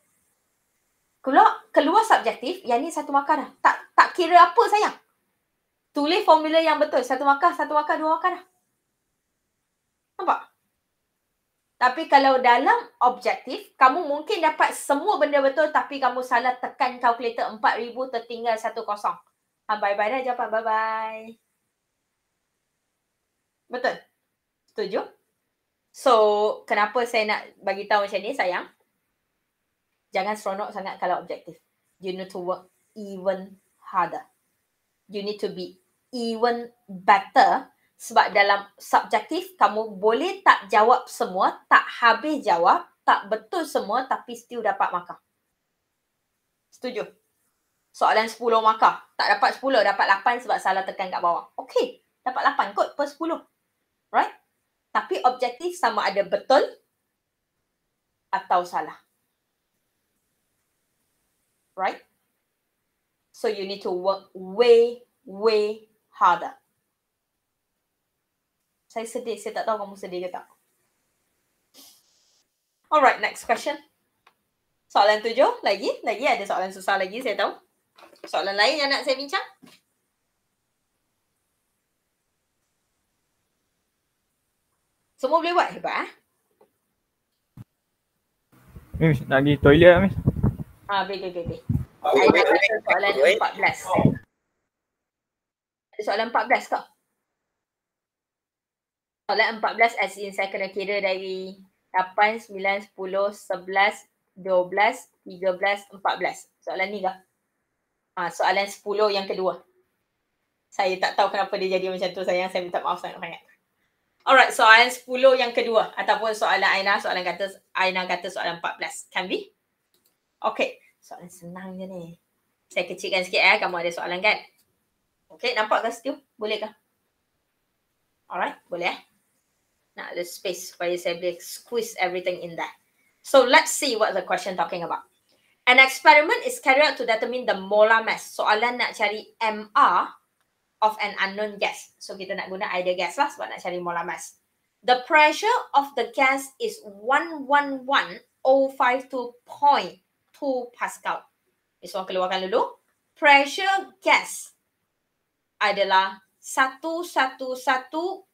Keluar, keluar subjektif, yang ni satu makan dah. Tak, tak kira apa sayang. Tulis formula yang betul. Satu makan, satu makan, dua makan dah. Nampak? Tapi kalau dalam objektif, kamu mungkin dapat semua benda betul tapi kamu salah tekan kalkulator 4,000 tertinggal 1 kosong. bye-bye dah jawapan. Bye-bye. Betul? Setuju? So, kenapa saya nak bagi tahu macam ni, sayang? Jangan seronok sangat kalau objektif. You need to work even harder. You need to be even better sebab dalam subjektif kamu boleh tak jawab semua, tak habis jawab, tak betul semua tapi still dapat markah. Setuju? Soalan 10 markah. Tak dapat 10, dapat 8 sebab salah tekan kat bawah. Okay. Dapat 8 kot per 10. Right? Tapi objektif sama ada betul atau salah. Right? So you need to work way, way harder. Saya sedih. Saya tak tahu kamu sedih ke tak. Alright, next question. Soalan tujuh lagi. Lagi ada soalan susah lagi saya tahu. Soalan lain yang nak saya bincang. Semua boleh buat? Hebat eh.
Miss, nak pergi toilet lah Miss.
Haa, ah, boleh, boleh, boleh. Lah, soalan 14. Soalan 14 kau soalan 14 as in saya kena kira dari 8, 9, 10, 11, 12, 13, 14. Soalan ni lah. Ha, soalan 10 yang kedua. Saya tak tahu kenapa dia jadi macam tu sayang. Saya minta maaf sangat-sangat. Alright, soalan 10 yang kedua ataupun soalan Aina, soalan kata Aina kata soalan 14. Can be? Okay, soalan senang je ni. Saya kecilkan sikit eh, kamu ada soalan kan? Okay, nampak ke situ? bolehkah Alright, boleh eh? Nah, the space where you say squeeze everything in there. So let's see what the question talking about. An experiment is carried out to determine the molar mass. So, Soalan nak cari MR of an unknown gas. So kita nak guna ideal gas lah sebab nak cari molar mass. The pressure of the gas is 111052.2 Pascal. Ini semua keluarkan dulu. Pressure gas adalah 11052.2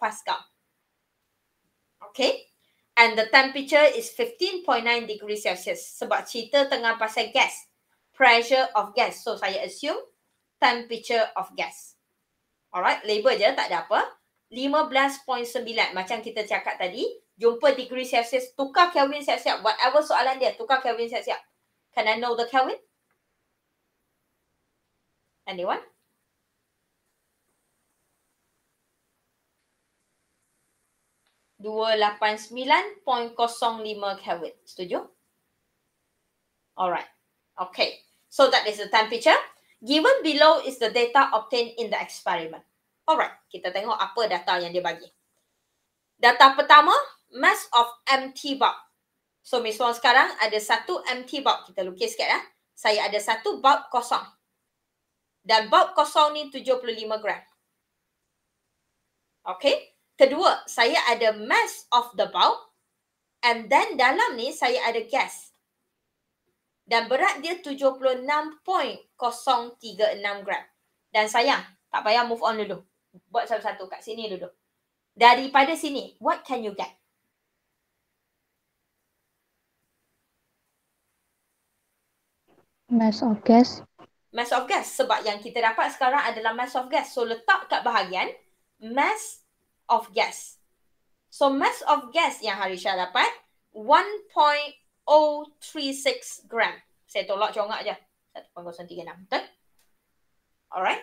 Pascal. Okay. And the temperature is 15.9 degrees Celsius. Sebab cerita tengah pasal gas. Pressure of gas. So, saya assume temperature of gas. Alright. Label je. Tak ada apa. 15.9. Macam kita cakap tadi. Jumpa degree Celsius. Tukar Kelvin siap-siap. Whatever soalan dia. Tukar Kelvin siap-siap. Can I know the Kelvin? Anyone? Dua lapan sembilan point kosong lima kelvin. Setuju? Alright. Okay. So that is the temperature. Given below is the data obtained in the experiment. Alright. Kita tengok apa data yang dia bagi. Data pertama, mass of empty bulb. So Miss Wong sekarang ada satu empty bulb. Kita lukis sikit. Ya. Saya ada satu bulb kosong dan bab kosong ni 75 gram. Okay. Kedua, saya ada mass of the bulb and then dalam ni saya ada gas. Dan berat dia 76.036 gram. Dan sayang, tak payah move on dulu. Buat satu-satu kat sini dulu. Daripada sini, what can you get? Mass of gas mass of gas sebab yang kita dapat sekarang adalah mass of gas. So letak kat bahagian mass of gas. So mass of gas yang Harisha dapat 1.036 gram. Saya tolak congak je. 1.036. Betul? Alright.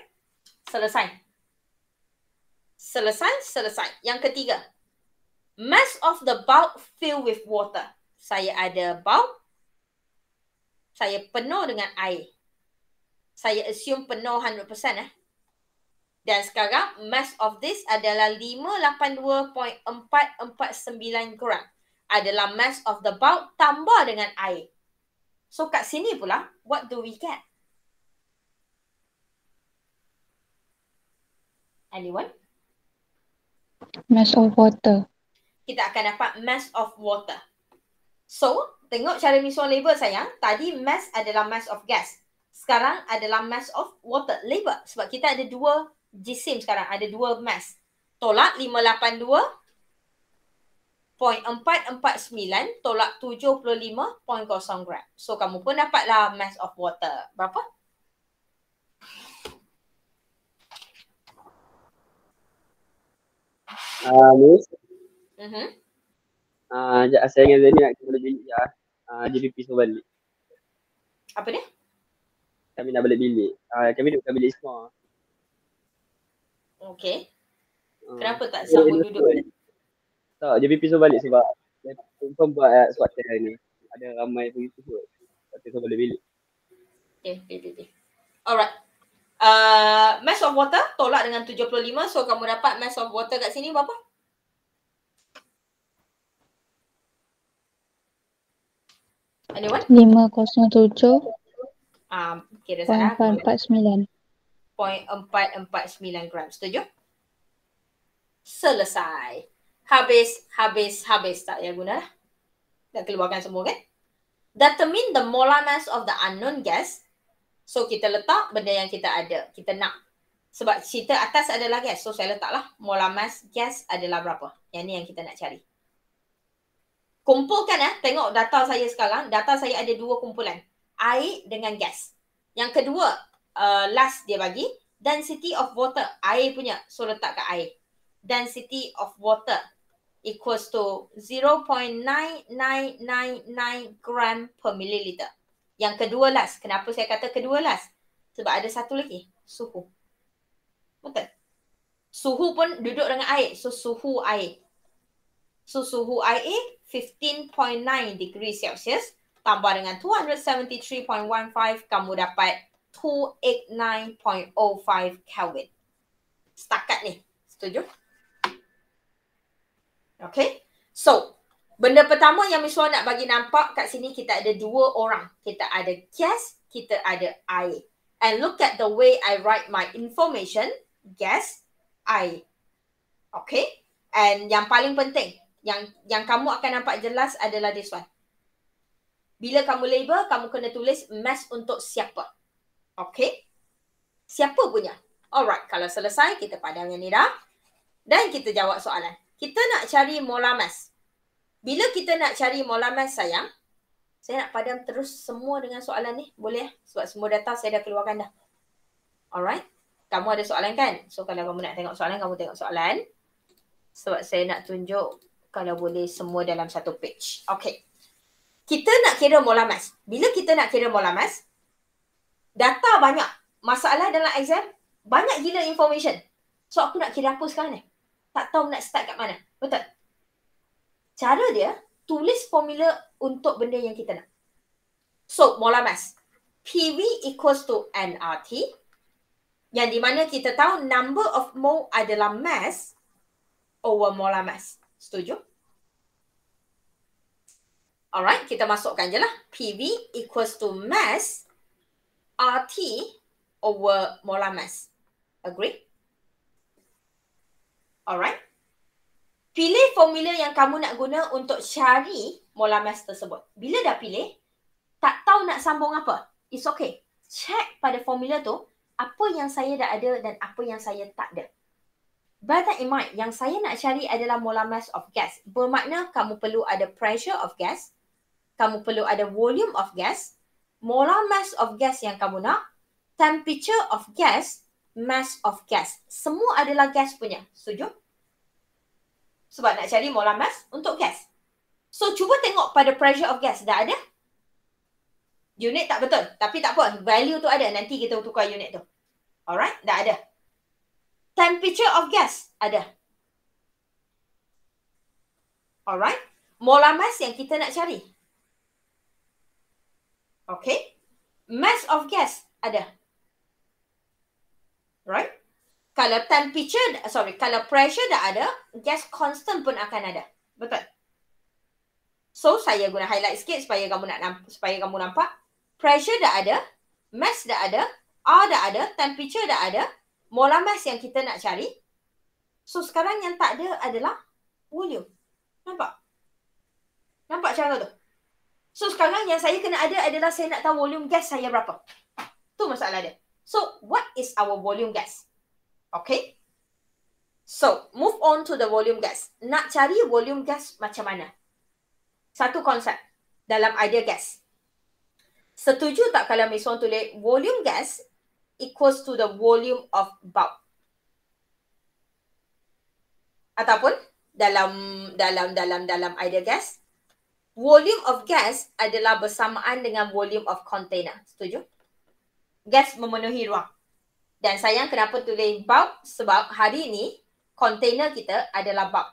Selesai. Selesai, selesai. Yang ketiga. Mass of the bulb filled with water. Saya ada bulb. Saya penuh dengan air saya assume penuh 100% eh. Dan sekarang mass of this adalah 582.449 gram. Adalah mass of the bulk tambah dengan air. So kat sini pula, what do we get? Anyone? Mass of water. Kita akan dapat mass of water. So, tengok cara misal label sayang. Tadi mass adalah mass of gas sekarang adalah mass of water, labor. Sebab kita ada dua jisim sekarang, ada dua mass. Tolak 582.449, tolak 75.0 gram. So, kamu pun dapatlah mass of water. Berapa? Uh, Miss. Uh-huh.
Uh, sekejap, saya dengan Zaini nak kena lebih ya. Uh, ah, jadi pisau balik. Apa dia? kami nak balik bilik. Uh, kami duduk dalam bilik semua. Okay. Uh, ah. Kenapa tak eh, sama eh, duduk? duduk? Tak, dia pergi balik sebab dia pun buat uh, eh, swap hari ni. Ada ramai pun itu kot. Tapi kau boleh bilik.
Okay, okay, okay. Alright. Uh, mass of water tolak dengan 75 so kamu dapat mass of water kat sini berapa? Anyone? 507 um, kira salah. 0.449. 0.449 gram. Setuju? Selesai. Habis, habis, habis tak ya guna lah. Dah keluarkan semua kan? Determine the molar mass of the unknown gas. So kita letak benda yang kita ada. Kita nak. Sebab cerita atas adalah gas. So saya letaklah molar mass gas adalah berapa. Yang ni yang kita nak cari. Kumpulkan eh. Tengok data saya sekarang. Data saya ada dua kumpulan air dengan gas. Yang kedua, uh, last dia bagi density of water, air punya. So letak kat air. Density of water equals to 0.9999 gram per milliliter. Yang kedua last. Kenapa saya kata kedua last? Sebab ada satu lagi. Suhu. Betul? Suhu pun duduk dengan air. So suhu air. So suhu air 15.9 degree Celsius tambah dengan 273.15 kamu dapat 289.05 Kelvin. Setakat ni. Setuju? Okay. So, benda pertama yang Miss Wong nak bagi nampak kat sini kita ada dua orang. Kita ada gas, kita ada air. And look at the way I write my information. Gas, air. Okay. And yang paling penting, yang yang kamu akan nampak jelas adalah this one. Bila kamu label, kamu kena tulis mas untuk siapa. Okay? Siapa punya? Alright, kalau selesai, kita padam yang ni dah. Dan kita jawab soalan. Kita nak cari mola mas. Bila kita nak cari mola mas sayang, saya nak padam terus semua dengan soalan ni. Boleh? Sebab semua data saya dah keluarkan dah. Alright? Kamu ada soalan kan? So, kalau kamu nak tengok soalan, kamu tengok soalan. Sebab saya nak tunjuk kalau boleh semua dalam satu page. Okay kita nak kira molar mass. Bila kita nak kira molar mass, data banyak. Masalah dalam exam, banyak gila information. So aku nak kira apa sekarang ni? Tak tahu nak start kat mana. Betul? Cara dia, tulis formula untuk benda yang kita nak. So, molar mass. PV equals to NRT. Yang di mana kita tahu number of mole adalah mass over molar mass. Setuju? Alright, kita masukkan je lah. PV equals to mass RT over molar mass. Agree? Alright. Pilih formula yang kamu nak guna untuk cari molar mass tersebut. Bila dah pilih, tak tahu nak sambung apa. It's okay. Check pada formula tu apa yang saya dah ada dan apa yang saya tak ada. But that in mind, yang saya nak cari adalah molar mass of gas. Bermakna kamu perlu ada pressure of gas kamu perlu ada volume of gas, molar mass of gas yang kamu nak, temperature of gas, mass of gas. Semua adalah gas punya. Setuju? Sebab nak cari molar mass untuk gas. So, cuba tengok pada pressure of gas. Dah ada? Unit tak betul. Tapi tak apa. Value tu ada. Nanti kita tukar unit tu. Alright? Dah ada. Temperature of gas. Ada. Alright? Molar mass yang kita nak cari. Okay. Mass of gas ada. Right? Kalau temperature, sorry, kalau pressure dah ada, gas constant pun akan ada. Betul? So, saya guna highlight sikit supaya kamu nak supaya kamu nampak. Pressure dah ada, mass dah ada, R dah ada, temperature dah ada, molar mass yang kita nak cari. So, sekarang yang tak ada adalah volume. Nampak? Nampak cara tu? So sekarang yang saya kena ada adalah saya nak tahu volume gas saya berapa. Tu masalah dia. So what is our volume gas? Okay. So move on to the volume gas. Nak cari volume gas macam mana? Satu konsep dalam idea gas. Setuju tak kalau Miss Wong tulis volume gas equals to the volume of bulb? Ataupun dalam dalam dalam dalam idea gas, volume of gas adalah bersamaan dengan volume of container. Setuju? Gas memenuhi ruang. Dan sayang kenapa tulis bulk? Sebab hari ini container kita adalah bulk.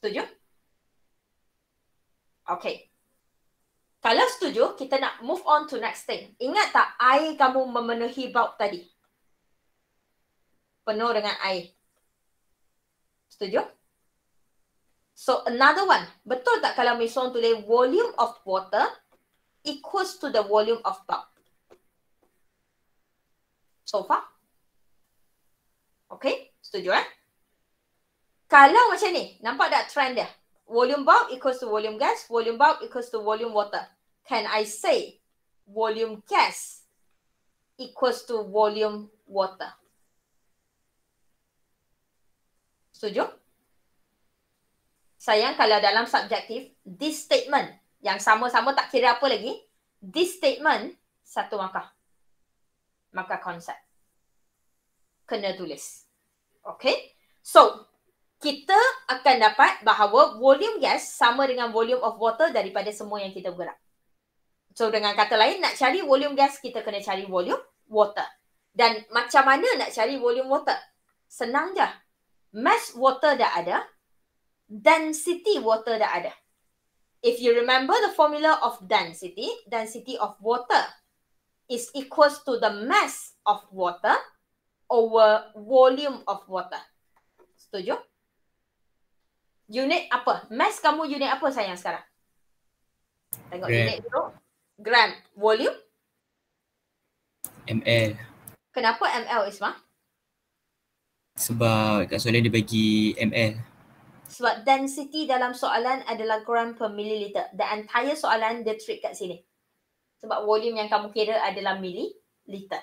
Setuju? Okay. Kalau setuju, kita nak move on to next thing. Ingat tak air kamu memenuhi bulk tadi? Penuh dengan air. Setuju? Setuju? So another one, betul tak kalau misalnya orang tulis volume of water equals to the volume of bulb? So far? Okay, setuju eh? Kalau macam ni, nampak tak trend dia? Volume bulb equals to volume gas, volume bulb equals to volume water. Can I say volume gas equals to volume water? Setuju? Setuju? sayang kalau dalam subjektif this statement yang sama-sama tak kira apa lagi this statement satu markah maka konsep kena tulis okay so kita akan dapat bahawa volume gas sama dengan volume of water daripada semua yang kita bergerak so dengan kata lain nak cari volume gas kita kena cari volume water dan macam mana nak cari volume water senang je mass water dah ada density water dah ada. If you remember the formula of density, density of water is equals to the mass of water over volume of water. Setuju? Unit apa? Mass kamu unit apa sayang sekarang? Tengok Gram. unit dulu. Gram. Volume? ML. Kenapa ML Isma?
Sebab kat soalan dia bagi ML
sebab density dalam soalan adalah gram per milliliter. The entire soalan dia trick kat sini. Sebab volume yang kamu kira adalah milliliter.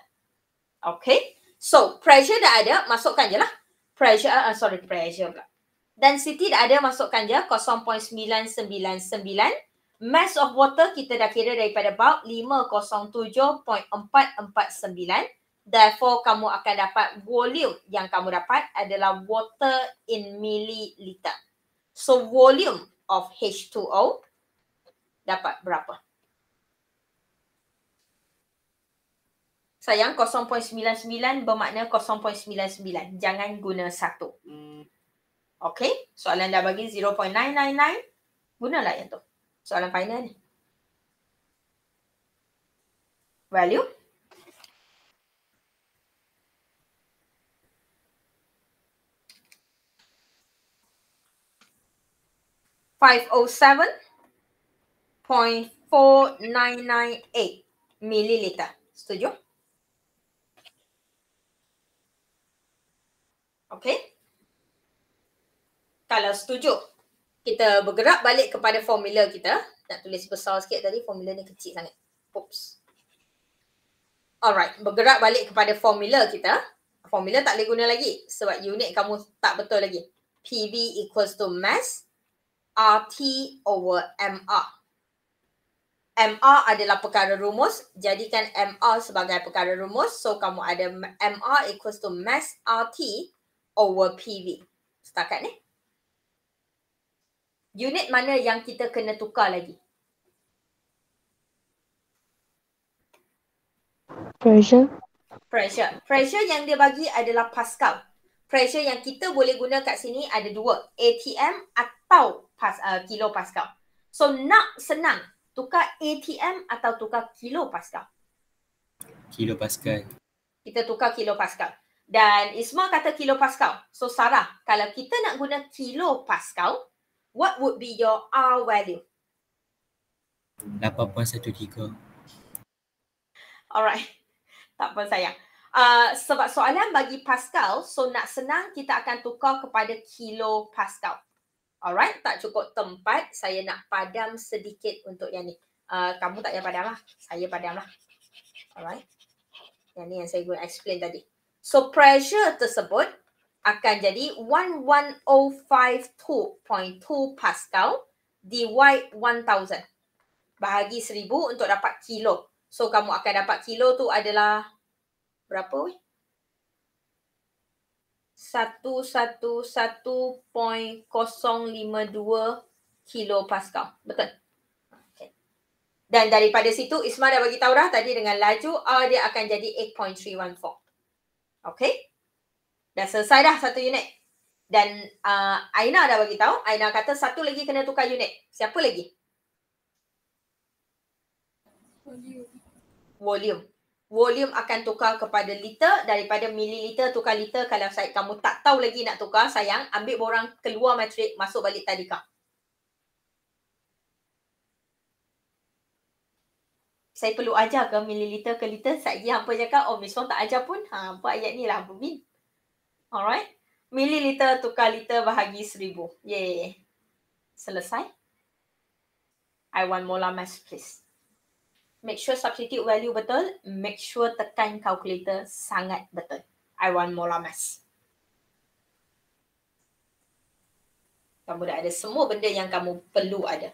Okay. So, pressure dah ada, masukkan je lah. Pressure, uh, sorry, pressure pula. Density dah ada, masukkan je 0.999. Mass of water kita dah kira daripada bulk 507.449. Therefore, kamu akan dapat volume yang kamu dapat adalah water in milliliter. So, volume of H2O dapat berapa? Sayang, 0.99 bermakna 0.99. Jangan guna satu. Hmm. Okay, soalan dah bagi 0.999. Gunalah yang tu. Soalan final ni. Value? 507.4998 mililiter. Setuju? Okey. Kalau setuju, kita bergerak balik kepada formula kita. Nak tulis besar sikit tadi, formula ni kecil sangat. Oops. Alright, bergerak balik kepada formula kita. Formula tak boleh guna lagi sebab unit kamu tak betul lagi. PV equals to mass RT over MR. MR adalah perkara rumus. Jadikan MR sebagai perkara rumus. So, kamu ada MR equals to mass RT over PV. Setakat ni. Unit mana yang kita kena tukar lagi? Pressure. Pressure. Pressure yang dia bagi adalah Pascal. Pressure yang kita boleh guna kat sini ada dua. ATM atau pas, uh, kilo pascal. So nak senang tukar ATM atau tukar kilo pascal?
Kilo pascal.
Kita tukar kilo pascal. Dan Isma kata kilo pascal. So Sarah, kalau kita nak guna kilo pascal, what would be your R value?
8.13.
Alright. Tak pun sayang. Uh, sebab soalan bagi pascal, so nak senang kita akan tukar kepada kilo pascal. Alright, tak cukup tempat. Saya nak padam sedikit untuk yang ni. Uh, kamu tak payah padam lah. Saya padam lah. Alright. Yang ni yang saya guna explain tadi. So pressure tersebut akan jadi 11052.2 pascal di divide 1000. Bahagi seribu untuk dapat kilo. So kamu akan dapat kilo tu adalah berapa weh? 111.052 pascal Betul? Dan daripada situ Isma dah bagi tahu dah tadi dengan laju R dia akan jadi 8.314. Okay. Dah selesai dah satu unit. Dan uh, Aina dah bagi tahu. Aina kata satu lagi kena tukar unit. Siapa lagi? Volume volume akan tukar kepada liter daripada mililiter tukar liter kalau saya kamu tak tahu lagi nak tukar sayang ambil borang keluar matrik masuk balik tadi kak. Saya perlu ajar ke mililiter ke liter? Saya pergi apa je kak? Oh Miss Fong tak ajar pun? Ha, buat ayat ni lah Bu Min. Alright. Mililiter tukar liter bahagi seribu. Yeay. Selesai. I want molar mass please make sure substitute value betul, make sure tekan calculator sangat betul. I want more mass. Kamu dah ada semua benda yang kamu perlu ada.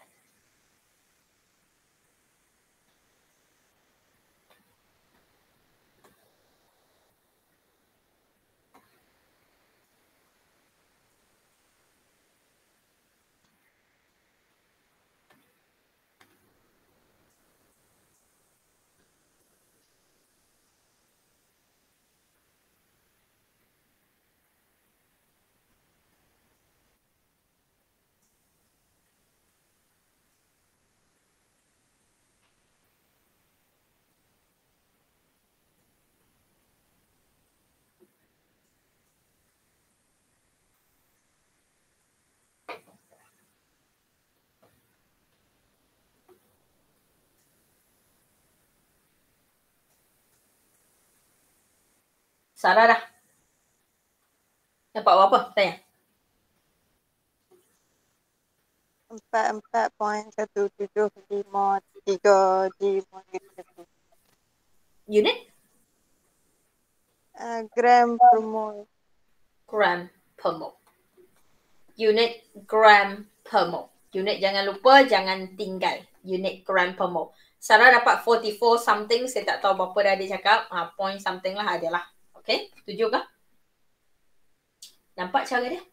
Sarah dah. Nampak apa-apa? Tanya. 44.1753 di uh, Unit? gram per mol. Gram per mol. Unit gram per mol. Unit jangan lupa, jangan tinggal. Unit gram per mol. Sarah dapat 44 something, saya tak tahu berapa dah dia cakap. Ha, point something lah adalah. Okay, tujuh kah? Nampak cara dia?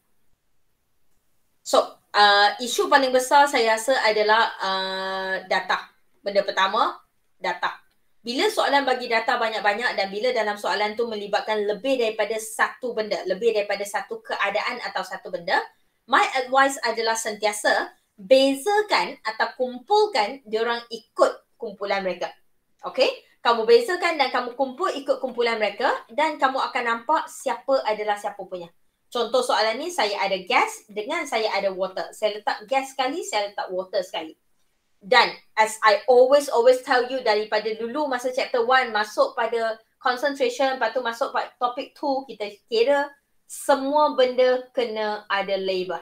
So, uh, isu paling besar saya rasa adalah uh, data. Benda pertama, data. Bila soalan bagi data banyak-banyak dan bila dalam soalan tu melibatkan lebih daripada satu benda, lebih daripada satu keadaan atau satu benda, my advice adalah sentiasa bezakan atau kumpulkan diorang ikut kumpulan mereka. Okay? kamu bezakan dan kamu kumpul ikut kumpulan mereka dan kamu akan nampak siapa adalah siapa punya. Contoh soalan ni saya ada gas dengan saya ada water. Saya letak gas sekali, saya letak water sekali. Dan as I always always tell you daripada dulu masa chapter 1 masuk pada concentration lepas tu masuk pada topic 2 kita kira semua benda kena ada label.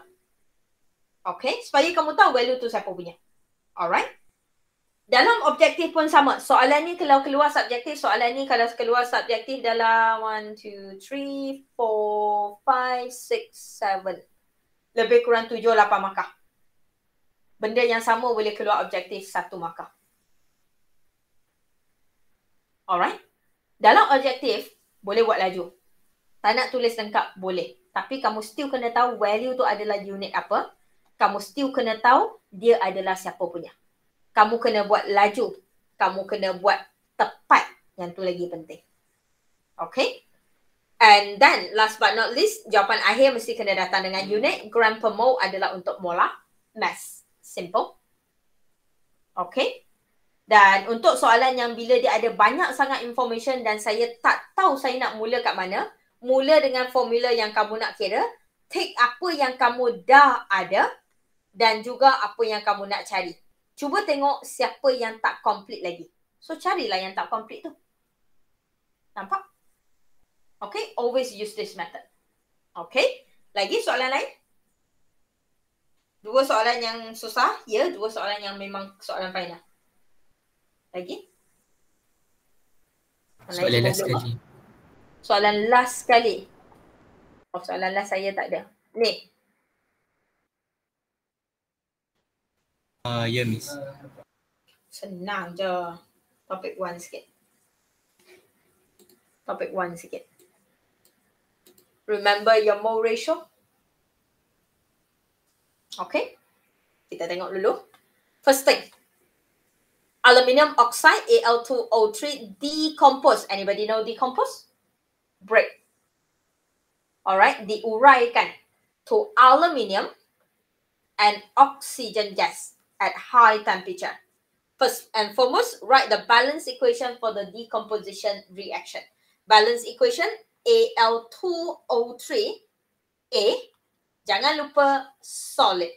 Okay, supaya kamu tahu value tu siapa punya. Alright? dalam objektif pun sama. Soalan ni kalau keluar subjektif, soalan ni kalau keluar subjektif dalam 1, 2, 3, 4, 5, 6, 7. Lebih kurang 7, 8 markah. Benda yang sama boleh keluar objektif satu markah. Alright. Dalam objektif, boleh buat laju. Tak nak tulis lengkap, boleh. Tapi kamu still kena tahu value tu adalah unit apa. Kamu still kena tahu dia adalah siapa punya kamu kena buat laju. Kamu kena buat tepat. Yang tu lagi penting. Okay? And then, last but not least, jawapan akhir mesti kena datang dengan unit. Grand Permo adalah untuk mola. Mass. Simple. Okay? Dan untuk soalan yang bila dia ada banyak sangat information dan saya tak tahu saya nak mula kat mana, mula dengan formula yang kamu nak kira, take apa yang kamu dah ada dan juga apa yang kamu nak cari. Cuba tengok siapa yang tak complete lagi. So carilah yang tak complete tu. Nampak? Okay, always use this method. Okay, lagi soalan lain? Dua soalan yang susah, ya. Yeah, dua soalan yang memang soalan final. Lagi? Soalan lagi, last sekali. Soalan last sekali. Oh, soalan last saya tak ada. Ni,
Uh, ah, yeah, Miss.
Senang je. Topik one sikit. Topik one sikit. Remember your mole ratio? Okay. Kita tengok dulu. First thing. Aluminium oxide Al2O3 decompose. Anybody know decompose? Break. Alright, diuraikan to aluminium and oxygen gas. Yes at high temperature. First and foremost, write the balance equation for the decomposition reaction. Balance equation Al2O3 A. Jangan lupa solid.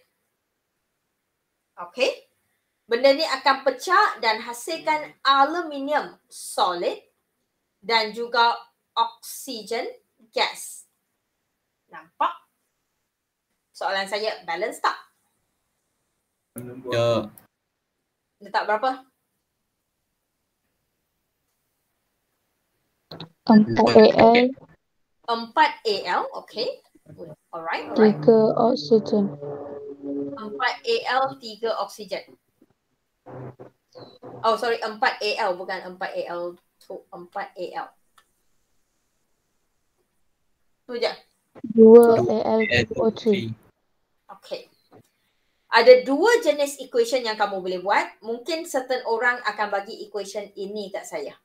Okay. Benda ni akan pecah dan hasilkan aluminium solid dan juga oksigen gas. Nampak? Soalan saya balance tak? Ya. Letak berapa? Empat AL. Empat AL, okay. Alright, Tiga oksigen. Empat AL, tiga oksigen. Oh, sorry. Empat AL, bukan empat AL. Empat AL. Tu je. Dua AL, tiga O3. Okay ada dua jenis equation yang kamu boleh buat. Mungkin certain orang akan bagi equation ini kat saya.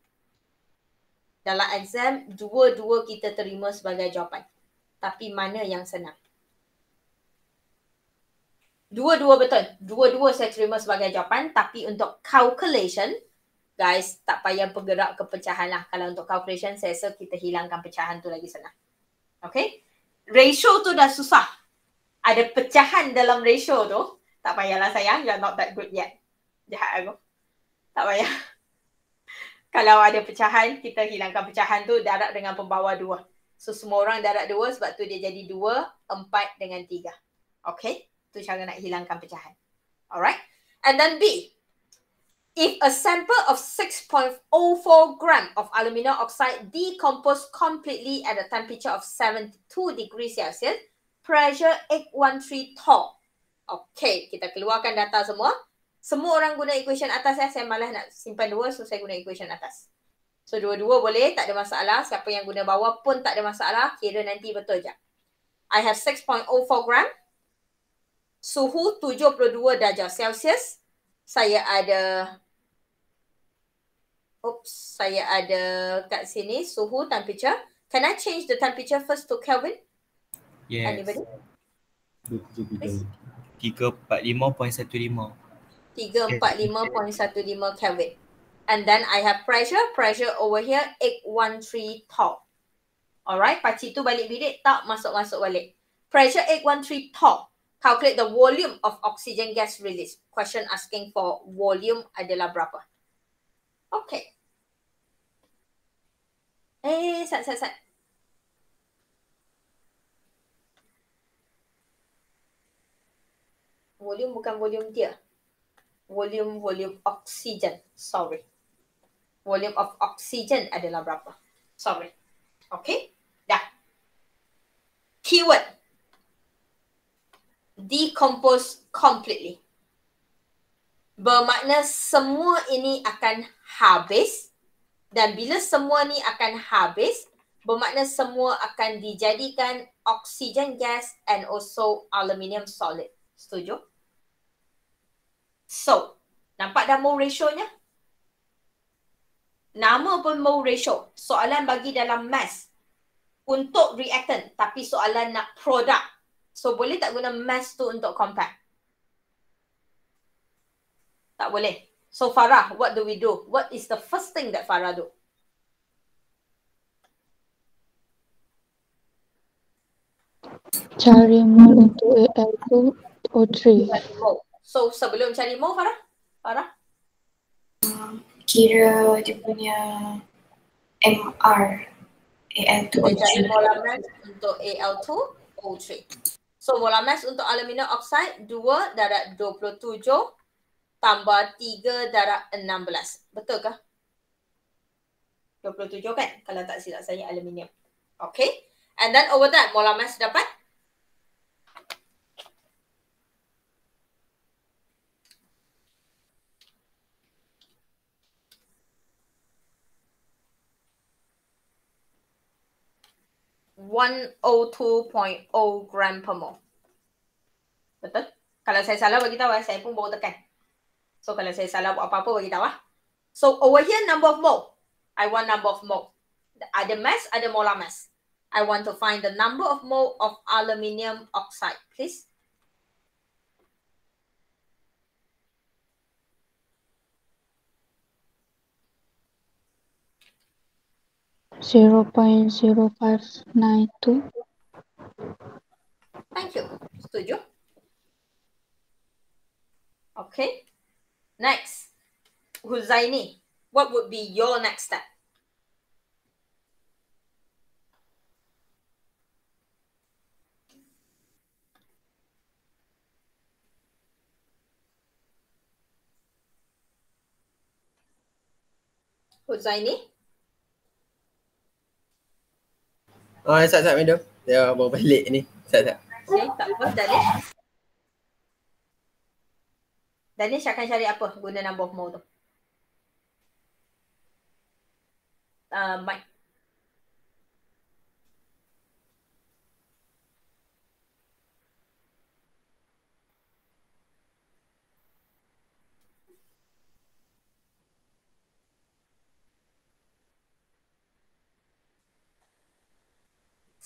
Dalam exam, dua-dua kita terima sebagai jawapan. Tapi mana yang senang? Dua-dua betul. Dua-dua saya terima sebagai jawapan. Tapi untuk calculation, guys, tak payah bergerak ke pecahan lah. Kalau untuk calculation, saya rasa kita hilangkan pecahan tu lagi senang. Okay? Ratio tu dah susah. Ada pecahan dalam ratio tu tak payahlah sayang, you're not that good yet. Jahat aku. Tak payah. Kalau ada pecahan, kita hilangkan pecahan tu darat dengan pembawa dua. So semua orang darat dua sebab tu dia jadi dua, empat dengan tiga. Okay? Tu cara nak hilangkan pecahan. Alright? And then B. If a sample of 6.04 gram of aluminium oxide decomposed completely at a temperature of 72 degrees Celsius, pressure 813 torr. Okay, kita keluarkan data semua. Semua orang guna equation atas ya. Saya malah nak simpan dua, so saya guna equation atas. So dua-dua boleh, tak ada masalah. Siapa yang guna bawah pun tak ada masalah. Kira nanti betul je. I have 6.04 gram. Suhu 72 darjah Celsius. Saya ada... Oops, saya ada kat sini suhu temperature. Can I change the temperature first to Kelvin? Yes. Anybody? 345.15 Kelvin. And then I have pressure. Pressure over here 813 top. Alright. Pakcik tu balik bilik tak masuk-masuk balik. Pressure 813 top. Calculate the volume of oxygen gas release. Question asking for volume adalah berapa. Okay. Eh, sat, sat, sat. Volume bukan volume dia. Volume volume oksigen. Sorry. Volume of oksigen adalah berapa? Sorry. Okay. Dah. Keyword. Decompose completely. Bermakna semua ini akan habis. Dan bila semua ni akan habis, bermakna semua akan dijadikan oksigen gas and also aluminium solid. Setuju? Setuju? So, nampak dah mole ratio-nya? Nama pun mole ratio. Soalan bagi dalam mass untuk reactant tapi soalan nak produk. So, boleh tak guna mass tu untuk compact? Tak boleh. So, Farah, what do we do? What is the first thing that Farah do? Cari mole untuk AL2O3. So sebelum cari Mo Farah? Farah? Kira dia
punya MR AL2 O3
Untuk AL2 O3 So molar mass untuk aluminium oxide 2 darat 27 tambah 3 darat 16. Betul ke? 27 kan? Kalau tak silap saya aluminium. Okay. And then over that molar mass dapat 102.0 gram per mole. Betul? Kalau saya salah bagi tahu, eh. saya pun baru tekan. So kalau saya salah buat apa-apa bagi tahu. Ah. So over here number of mole. I want number of mole. The other mass, other molar mass. I want to find the number of mole of aluminium oxide, please. 0.0592. Thank you. studio. Okay. Next, Huzaini, what would be your next step? Huzaini?
Oh, eh, saya tak main madam. Ya, yeah, bawa balik ni. Saya tak
apa. Dalish. Dalish akan cari apa guna nombor mu tu? Uh, Mike.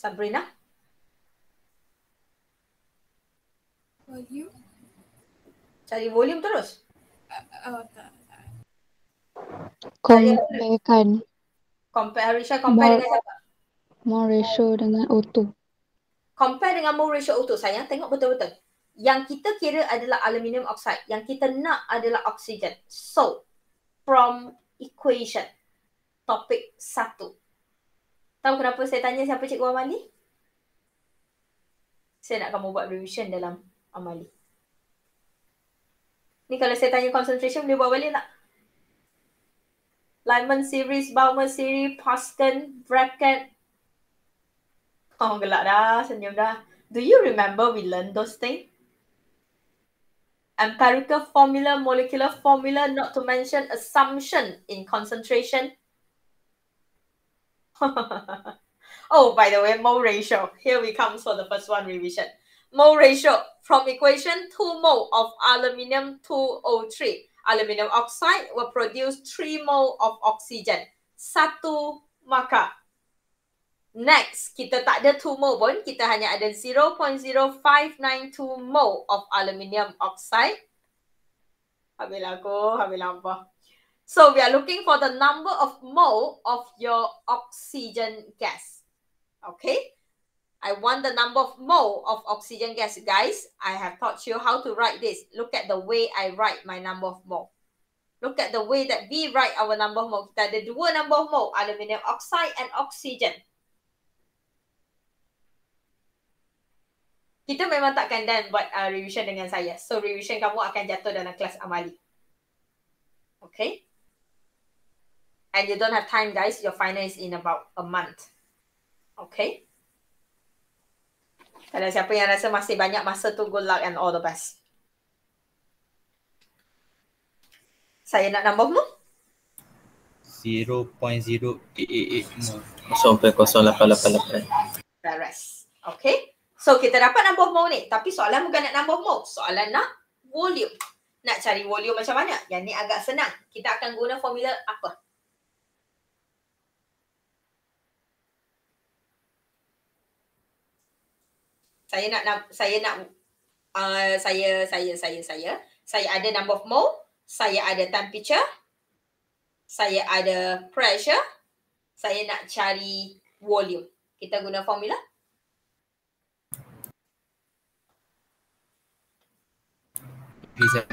Sabrina? Volume? Cari volume terus. Uh, oh, tak. tak. Compare kan. Compare, Arisha, compare more, dengan siapa? More ratio dengan o auto. Compare dengan more ratio o auto, sayang. Tengok betul-betul. Yang kita kira adalah aluminium oxide. Yang kita nak adalah oksigen. So, from equation, topik satu. Tahu kenapa saya tanya siapa cikgu Amali? Saya nak kamu buat revision dalam Amali. Ni kalau saya tanya concentration boleh buat balik tak? Lyman series, Baumer series, Paskin, bracket. Oh gelak dah, senyum dah. Do you remember we learn those things? Empirical formula, molecular formula, not to mention assumption in concentration. oh, by the way, mole ratio. Here we come for the first one revision. Mole ratio from equation 2 mole of aluminium 2O3. Aluminium oxide will produce 3 mole of oxygen. Satu maka. Next, kita tak ada 2 mole pun. Kita hanya ada 0.0592 mole of aluminium oxide. Habis lah, aku, habis apa? Lah, So we are looking for the number of mole of your oxygen gas. Okay. I want the number of mole of oxygen gas, guys. I have taught you how to write this. Look at the way I write my number of mole. Look at the way that we write our number of mole. That the dual number of mole, aluminium oxide and oxygen. Kita memang takkan dan buat uh, revision dengan saya. So revision kamu akan jatuh dalam kelas amali. Okay and you don't have time, guys, your final is in about a month. Okay? Kalau siapa yang rasa masih banyak masa tu, good luck and all the best. Saya nak nombor mu?
0.0888 So, sampai 0.0888
Okay. So, kita dapat nombor mu ni. Tapi soalan bukan nak nombor mu. Soalan nak volume. Nak cari volume macam mana? Yang ni agak senang. Kita akan guna formula apa? saya nak saya nak uh, saya saya saya saya saya ada number of mole, saya ada temperature, saya ada pressure, saya nak cari volume. Kita guna formula. Bisa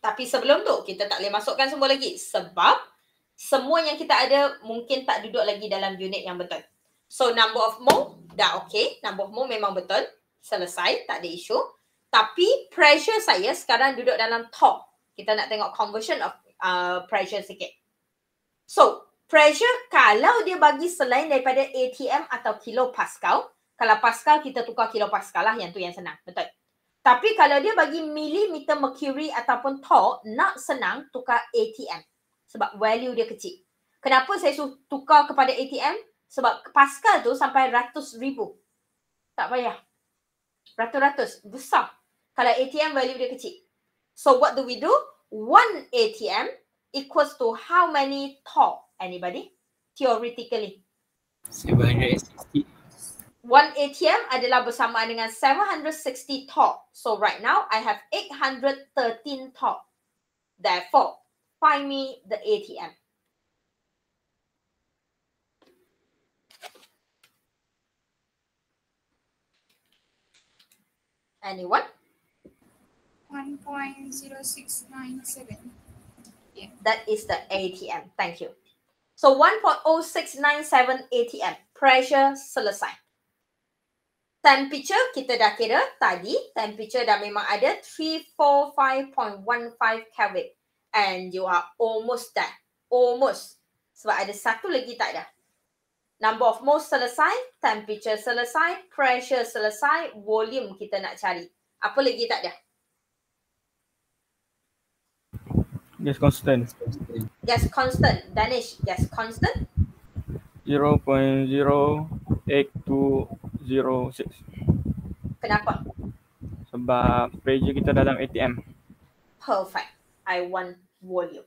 Tapi sebelum tu kita tak boleh masukkan semua lagi sebab semua yang kita ada mungkin tak duduk lagi dalam unit yang betul. So number of mole dah okay. Number of mole memang betul. Selesai. Tak ada isu. Tapi pressure saya sekarang duduk dalam top. Kita nak tengok conversion of uh, pressure sikit. So pressure kalau dia bagi selain daripada ATM atau kilo pascal, Kalau pascal kita tukar kilo pascal lah yang tu yang senang. Betul. Tapi kalau dia bagi milimeter mercury ataupun torque, nak senang tukar ATM. Sebab value dia kecil. Kenapa saya suruh tukar kepada ATM? Sebab Pascal tu sampai ratus ribu. Tak payah. Ratus-ratus. Besar. Kalau ATM value dia kecil. So what do we do? One ATM equals to how many tau? Anybody? Theoretically.
760.
One ATM adalah bersamaan dengan 760 tau. So right now I have 813 tau. Therefore, find me the ATM. anyone?
1.0697.
Yeah. That is the ATM. Thank you. So 1.0697 ATM. Pressure selesai. Temperature kita dah kira tadi. Temperature dah memang ada 345.15 Kelvin. And you are almost done. Almost. Sebab ada satu lagi tak dah number of moles selesai, temperature selesai, pressure selesai, volume kita nak cari. Apa lagi tak ada?
Gas constant.
Gas constant. Danish, gas constant.
0.08206. Kenapa? Sebab pressure kita dalam ATM.
Perfect. I want volume.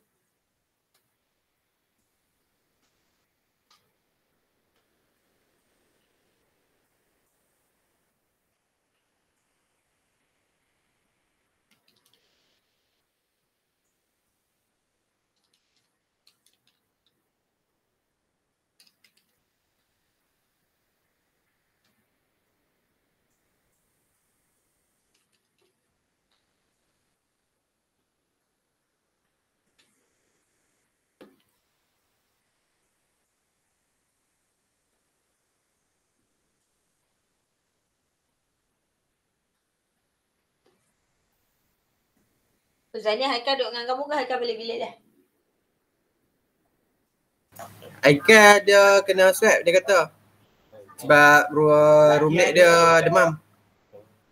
Zaini Haikal duduk dengan kamu ke Haikal boleh bilik dah?
Aika dia kena swab dia kata sebab rumit dia demam.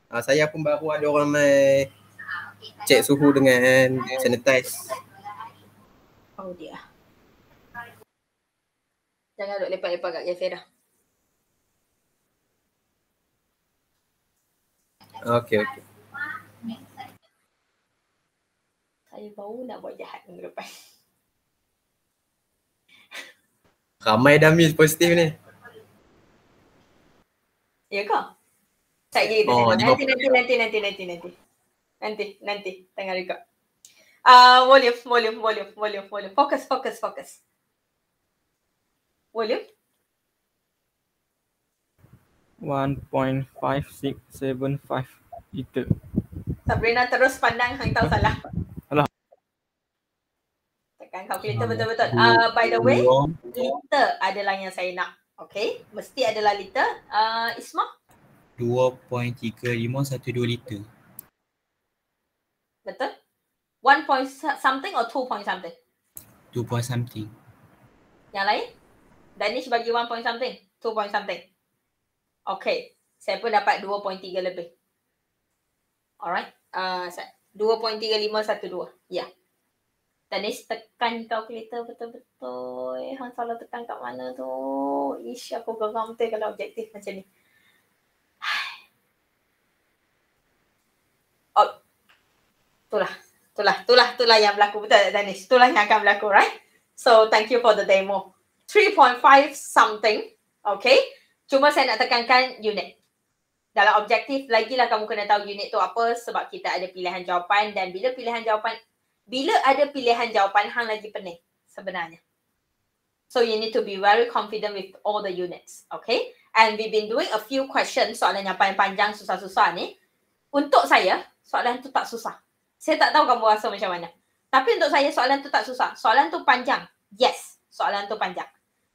Uh, saya pun baru ada orang mai
cek suhu dengan sanitize. Oh dia. Jangan duduk lepak-lepak kat kafe dah. Okay, okay. saya baru nak buat jahat minggu depan
Ramai dah miss positif ni
Ya kau? Tak kira kita oh, nanti, nanti, nanti, nanti, nanti, nanti, nanti Nanti, nanti, tengah record Ah, uh, volume, volume, volume, volume, volume Fokus, fokus, fokus Volume
1.5675 liter
Sabrina terus pandang hang tahu salah Calculator betul-betul. Uh, by the way, liter adalah yang saya nak. Okay, mesti adalah liter. Uh, Isma?
2.3512 liter.
Betul? 1 point something or 2 point something?
2 point something.
Yang lain? Danish bagi 1 point something? 2 point something? Okay, saya pun dapat 2.3 lebih. Alright, uh, 2.3512. Ya. Yeah. Dan dia tekan kalkulator betul-betul. Eh, hang salah tekan kat mana tu. Ish, aku geram betul kalau objektif macam ni. Oh. Itulah. Itulah, itulah, itulah yang berlaku. Betul tak, Danish? Itulah yang akan berlaku, right? So, thank you for the demo. 3.5 something, okay? Cuma saya nak tekankan unit. Dalam objektif, lagilah kamu kena tahu unit tu apa sebab kita ada pilihan jawapan dan bila pilihan jawapan bila ada pilihan jawapan hang lagi pening sebenarnya. So you need to be very confident with all the units, okay? And we've been doing a few questions, soalan yang panjang-panjang susah-susah ni. Untuk saya, soalan tu tak susah. Saya tak tahu kamu rasa macam mana. Tapi untuk saya soalan tu tak susah. Soalan tu panjang. Yes, soalan tu panjang.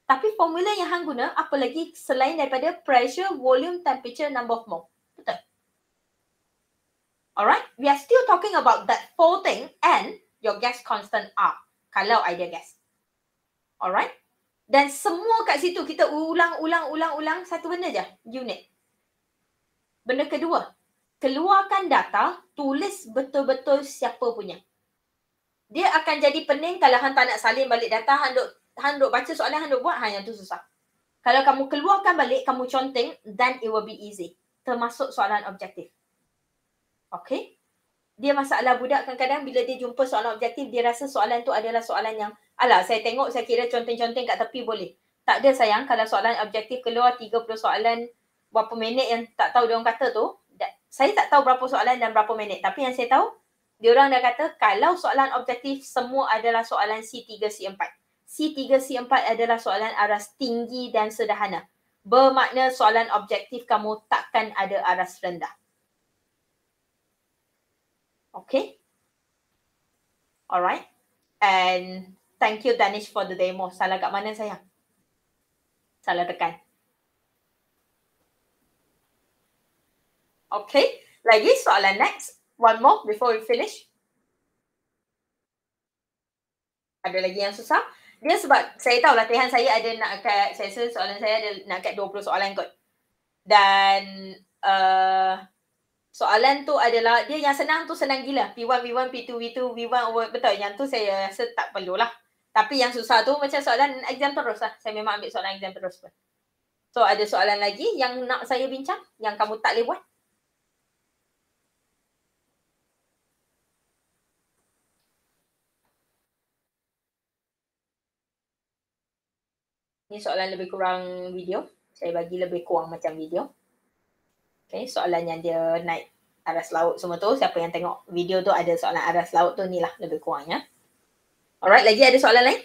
Tapi formula yang hang guna apa lagi selain daripada pressure, volume, temperature, number of mole. Betul. Alright, we are still talking about that four thing and your gas constant R kalau ideal gas. Alright? Dan semua kat situ kita ulang, ulang, ulang, ulang satu benda je, unit. Benda kedua, keluarkan data, tulis betul-betul siapa punya. Dia akan jadi pening kalau hang tak nak salin balik data, hang duk, hang duk baca soalan, hang duk buat, hang yang tu susah. Kalau kamu keluarkan balik, kamu conteng, then it will be easy. Termasuk soalan objektif. Okay? dia masalah budak kadang-kadang bila dia jumpa soalan objektif dia rasa soalan tu adalah soalan yang ala saya tengok saya kira conteng-conteng kat tepi boleh. Tak ada sayang kalau soalan objektif keluar 30 soalan berapa minit yang tak tahu dia orang kata tu. Saya tak tahu berapa soalan dan berapa minit tapi yang saya tahu dia orang dah kata kalau soalan objektif semua adalah soalan C3 C4. C3 C4 adalah soalan aras tinggi dan sederhana. Bermakna soalan objektif kamu takkan ada aras rendah. Okay. Alright. And thank you Danish for the demo. Salah kat mana saya? Salah tekan. Okay. Lagi soalan next. One more before we finish. Ada lagi yang susah? Dia sebab saya tahu latihan saya ada nak kat, saya soalan saya ada nak kat 20 soalan kot. Dan uh, soalan tu adalah dia yang senang tu senang gila. P1, P1, P2, p 2 p 1 betul yang tu saya rasa tak lah. Tapi yang susah tu macam soalan exam terus lah. Saya memang ambil soalan exam terus pun. So ada soalan lagi yang nak saya bincang yang kamu tak boleh buat? Ini soalan lebih kurang video. Saya bagi lebih kurang macam video. Okay, eh, soalan yang dia naik aras laut semua tu. Siapa yang tengok video tu ada soalan aras laut tu ni lah lebih kurangnya. Alright, lagi ada soalan lain?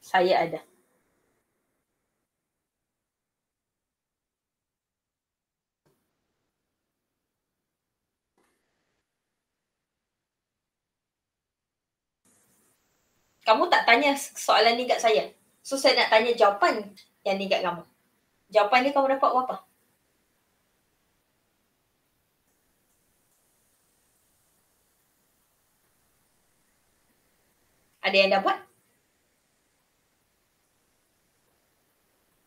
Saya ada. kamu tak tanya soalan ni kat saya. So saya nak tanya jawapan yang ni kat kamu. Jawapan ni kamu dapat apa? Ada yang dah buat?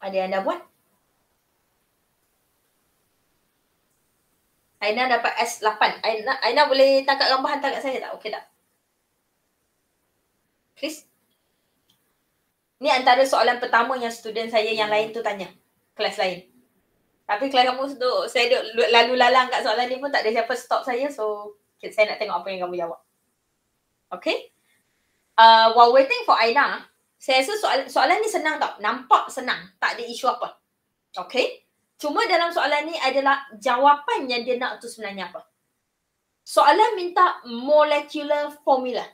Ada yang dah buat? Aina dapat S8. Aina, Aina boleh tangkap gambar hantar kat saya tak? Okey tak? Please. Ni antara soalan pertama yang student saya yang lain tu tanya. Kelas lain. Tapi kelas kamu tu saya duduk lalu lalang kat soalan ni pun tak ada siapa stop saya. So saya nak tengok apa yang kamu jawab. Okay. Uh, while waiting for Aina, saya rasa soalan, soalan ni senang tak? Nampak senang. Tak ada isu apa. Okay. Cuma dalam soalan ni adalah jawapan yang dia nak tu sebenarnya apa. Soalan minta molecular formula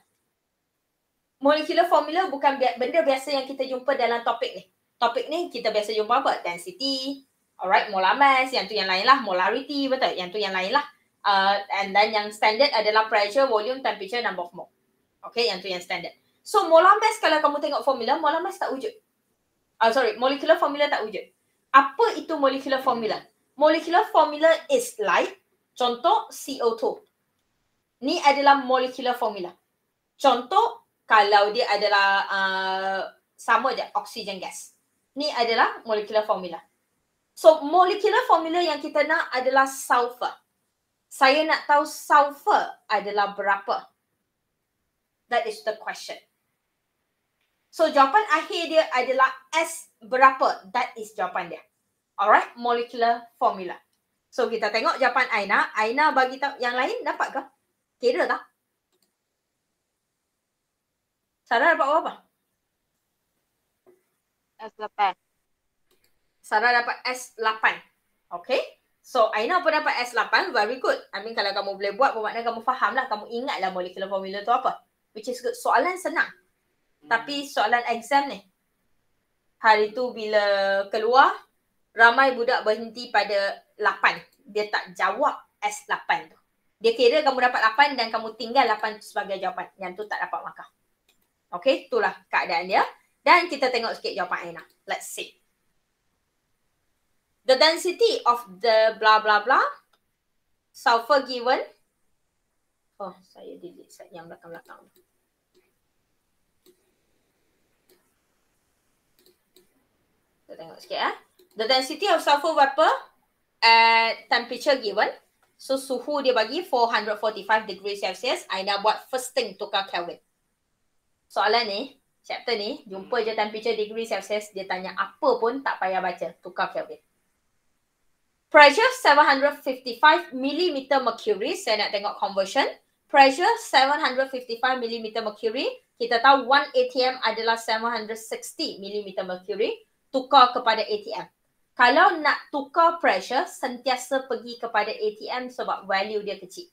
molecular formula bukan bi- benda biasa yang kita jumpa dalam topik ni. Topik ni kita biasa jumpa apa? Density, alright, molar mass, yang tu yang lain lah. Molarity, betul? Yang tu yang lain lah. Uh, and then yang standard adalah pressure, volume, temperature, number of mole. Okay, yang tu yang standard. So molar mass kalau kamu tengok formula, molar mass tak wujud. Uh, sorry, molecular formula tak wujud. Apa itu molecular formula? Molecular formula is like, contoh CO2. Ni adalah molecular formula. Contoh kalau dia adalah uh, sama je oksigen gas. Ni adalah molecular formula. So molecular formula yang kita nak adalah sulfur. Saya nak tahu sulfur adalah berapa. That is the question. So jawapan akhir dia adalah S berapa. That is jawapan dia. Alright, molecular formula. So kita tengok jawapan Aina. Aina bagi tahu yang lain dapat ke? Kira tak? Sarah dapat apa? S8. Sarah dapat S8. Okay. So Aina pun dapat S8. Very good. I mean kalau kamu boleh buat, bermakna kamu faham lah. Kamu ingat lah molecular formula tu apa. Which is good. Soalan senang. Hmm. Tapi soalan exam ni. Hari tu bila keluar, ramai budak berhenti pada 8. Dia tak jawab S8 tu. Dia kira kamu dapat 8 dan kamu tinggal 8 sebagai jawapan. Yang tu tak dapat markah. Okay, itulah keadaan dia. Dan kita tengok sikit jawapan Aina. Let's see. The density of the blah blah blah sulfur given. Oh, saya delete yang belakang-belakang. Kita tengok sikit eh. The density of sulfur vapor at temperature given. So, suhu dia bagi 445 degrees Celsius. Aina buat first thing tukar Kelvin soalan ni, chapter ni, jumpa je time degree Celsius, dia tanya apa pun tak payah baca. Tukar Kelvin. Pressure 755 mm mercury, saya nak tengok conversion. Pressure 755 mm mercury, kita tahu 1 atm adalah 760 mm mercury, tukar kepada atm. Kalau nak tukar pressure, sentiasa pergi kepada atm sebab value dia kecil.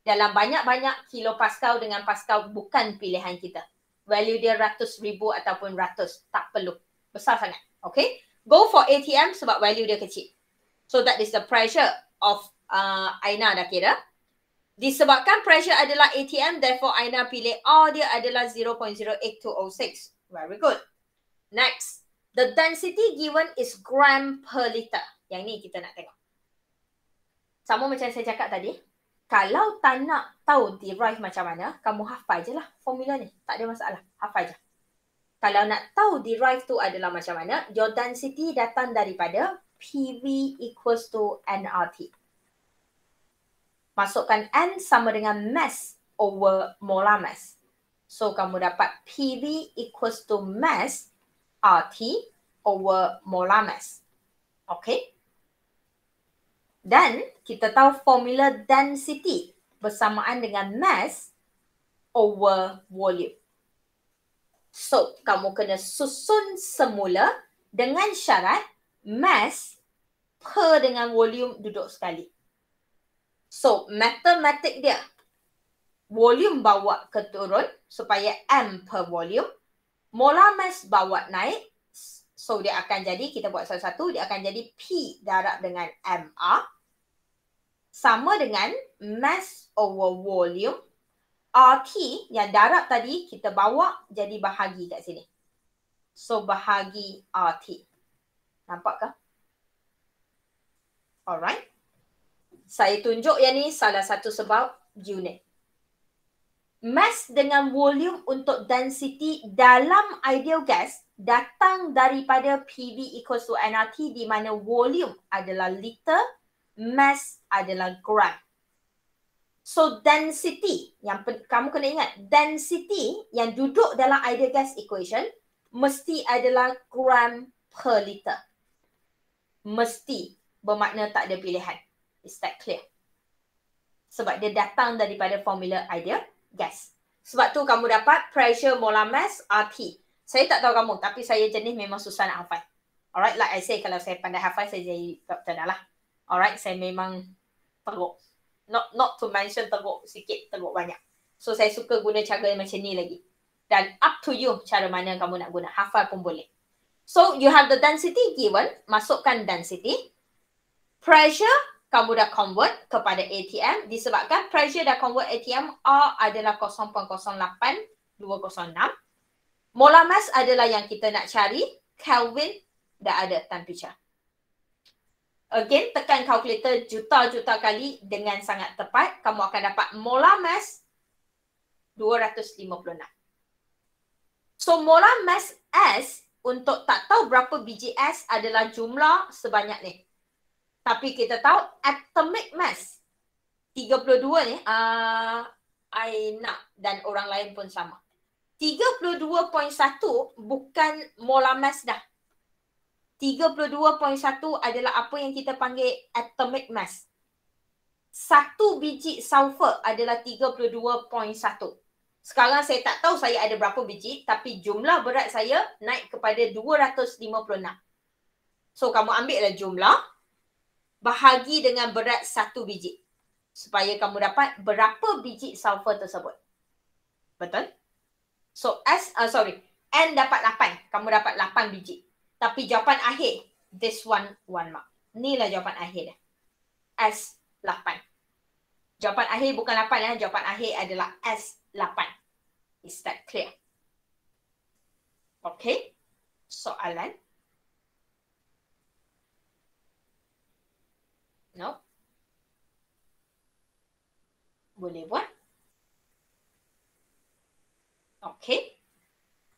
Dalam banyak-banyak kilopascal dengan pascal bukan pilihan kita value dia ratus ribu ataupun ratus. Tak perlu. Besar sangat. Okay. Go for ATM sebab value dia kecil. So that is the pressure of uh, Aina dah kira. Disebabkan pressure adalah ATM, therefore Aina pilih all dia adalah 0.08206. Very good. Next. The density given is gram per liter. Yang ni kita nak tengok. Sama macam saya cakap tadi kalau tak nak tahu derive macam mana, kamu hafal je lah formula ni. Tak ada masalah. Hafal je. Kalau nak tahu derive tu adalah macam mana, your density datang daripada PV equals to nRT. Masukkan n sama dengan mass over molar mass. So, kamu dapat PV equals to mass RT over molar mass. Okay? Dan kita tahu formula density bersamaan dengan mass over volume. So, kamu kena susun semula dengan syarat mass per dengan volume duduk sekali. So, matematik dia. Volume bawa ke turun supaya M per volume. Molar mass bawa naik. So, dia akan jadi, kita buat satu-satu, dia akan jadi P darab dengan MR sama dengan mass over volume RT yang darab tadi kita bawa jadi bahagi kat sini. So bahagi RT. Nampak ke? Alright. Saya tunjuk yang ni salah satu sebab unit. Mass dengan volume untuk density dalam ideal gas datang daripada PV equals to nRT di mana volume adalah liter, mass adalah gram. So density yang kamu kena ingat density yang duduk dalam ideal gas equation mesti adalah gram per liter. Mesti bermakna tak ada pilihan. Is that clear? Sebab dia datang daripada formula ideal gas. Sebab tu kamu dapat pressure molar mass RT. Saya tak tahu kamu tapi saya jenis memang susah nak hafal. Alright, like lah, I say kalau saya pandai hafal saya jadi doktor dah lah. Alright, saya memang teruk. Not not to mention teruk sikit, teruk banyak. So saya suka guna cara macam ni lagi. Dan up to you cara mana kamu nak guna. Hafal pun boleh. So you have the density given. Masukkan density. Pressure kamu dah convert kepada ATM. Disebabkan pressure dah convert ATM R adalah 0.08206. Molar mass adalah yang kita nak cari. Kelvin dah ada temperature. Again, tekan kalkulator juta-juta kali dengan sangat tepat. Kamu akan dapat molar mass 256. So molar mass S untuk tak tahu berapa biji S adalah jumlah sebanyak ni. Tapi kita tahu atomic mass 32 ni, uh, I nak dan orang lain pun sama. 32.1 bukan molar mass dah. 32.1 adalah apa yang kita panggil atomic mass. Satu biji sulfur adalah 32.1. Sekarang saya tak tahu saya ada berapa biji tapi jumlah berat saya naik kepada 256. So kamu ambil lah jumlah bahagi dengan berat satu biji supaya kamu dapat berapa biji sulfur tersebut. Betul? So S uh, sorry, N dapat 8. Kamu dapat 8 biji. Tapi jawapan akhir, this one, one mark. Inilah jawapan akhir dah. S8. Jawapan akhir bukan 8 lah. Jawapan akhir adalah S8. Is that clear? Okay. Soalan. No. Boleh buat. Okay.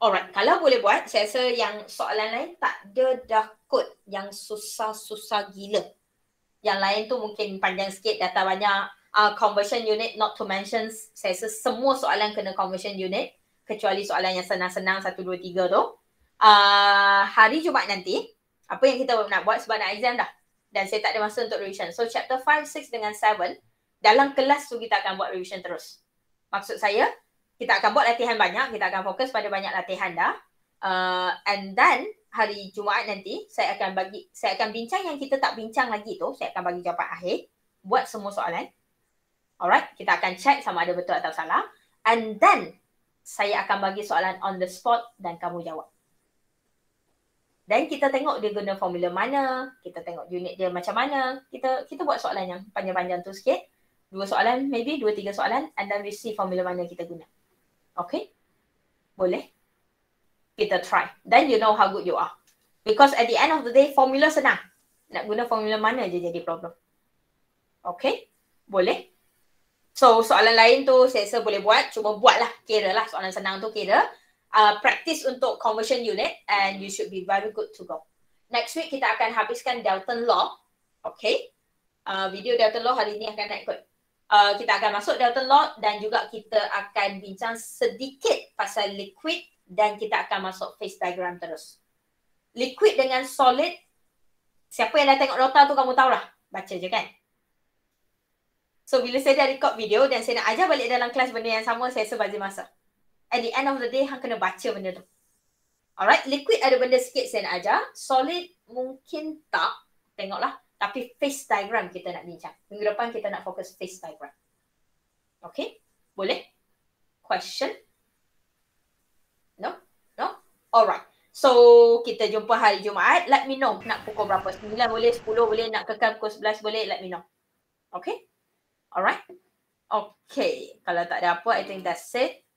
Alright, kalau boleh buat, saya rasa yang soalan lain tak ada dah kod yang susah-susah gila. Yang lain tu mungkin panjang sikit, data banyak, uh, conversion unit not to mention, saya rasa semua soalan kena conversion unit kecuali soalan yang senang-senang satu dua tiga tu. Uh, hari Jumat nanti, apa yang kita nak buat sebab nak exam dah. Dan saya tak ada masa untuk revision. So chapter 5, 6 dengan 7, dalam kelas tu kita akan buat revision terus. Maksud saya, kita akan buat latihan banyak, kita akan fokus pada banyak latihan dah. Uh, and then hari Jumaat nanti saya akan bagi saya akan bincang yang kita tak bincang lagi tu, saya akan bagi jawapan akhir buat semua soalan. Alright, kita akan check sama ada betul atau salah. And then saya akan bagi soalan on the spot dan kamu jawab. Dan kita tengok dia guna formula mana, kita tengok unit dia macam mana. Kita kita buat soalan yang panjang-panjang tu sikit. Dua soalan, maybe dua tiga soalan and then we see formula mana kita guna. Okay? Boleh? Kita try. Then you know how good you are. Because at the end of the day, formula senang. Nak guna formula mana je jadi problem. Okay? Boleh? So, soalan lain tu saya rasa boleh buat. Cuma buatlah. Kira lah soalan senang tu kira. Uh, practice untuk conversion unit and you should be very good to go. Next week kita akan habiskan Dalton Law. Okay? Uh, video Dalton Law hari ni akan naik kot. Uh, kita akan masuk delta Lord dan juga kita akan bincang sedikit pasal liquid dan kita akan masuk face diagram terus. Liquid dengan solid, siapa yang dah tengok nota tu kamu tahulah. Baca je kan? So bila saya dah record video dan saya nak ajar balik dalam kelas benda yang sama, saya sebab masa. At the end of the day, hang kena baca benda tu. Alright, liquid ada benda sikit saya nak ajar. Solid mungkin tak. Tengoklah. Tapi face diagram kita nak bincang. Minggu depan kita nak fokus face diagram. Okay? Boleh? Question? No? No? Alright. So, kita jumpa hari Jumaat. Let me know nak pukul berapa. 9 boleh, 10 boleh, nak kekal pukul 11 boleh. Let me know. Okay? Alright? Okay. Kalau tak ada apa, I think that's it.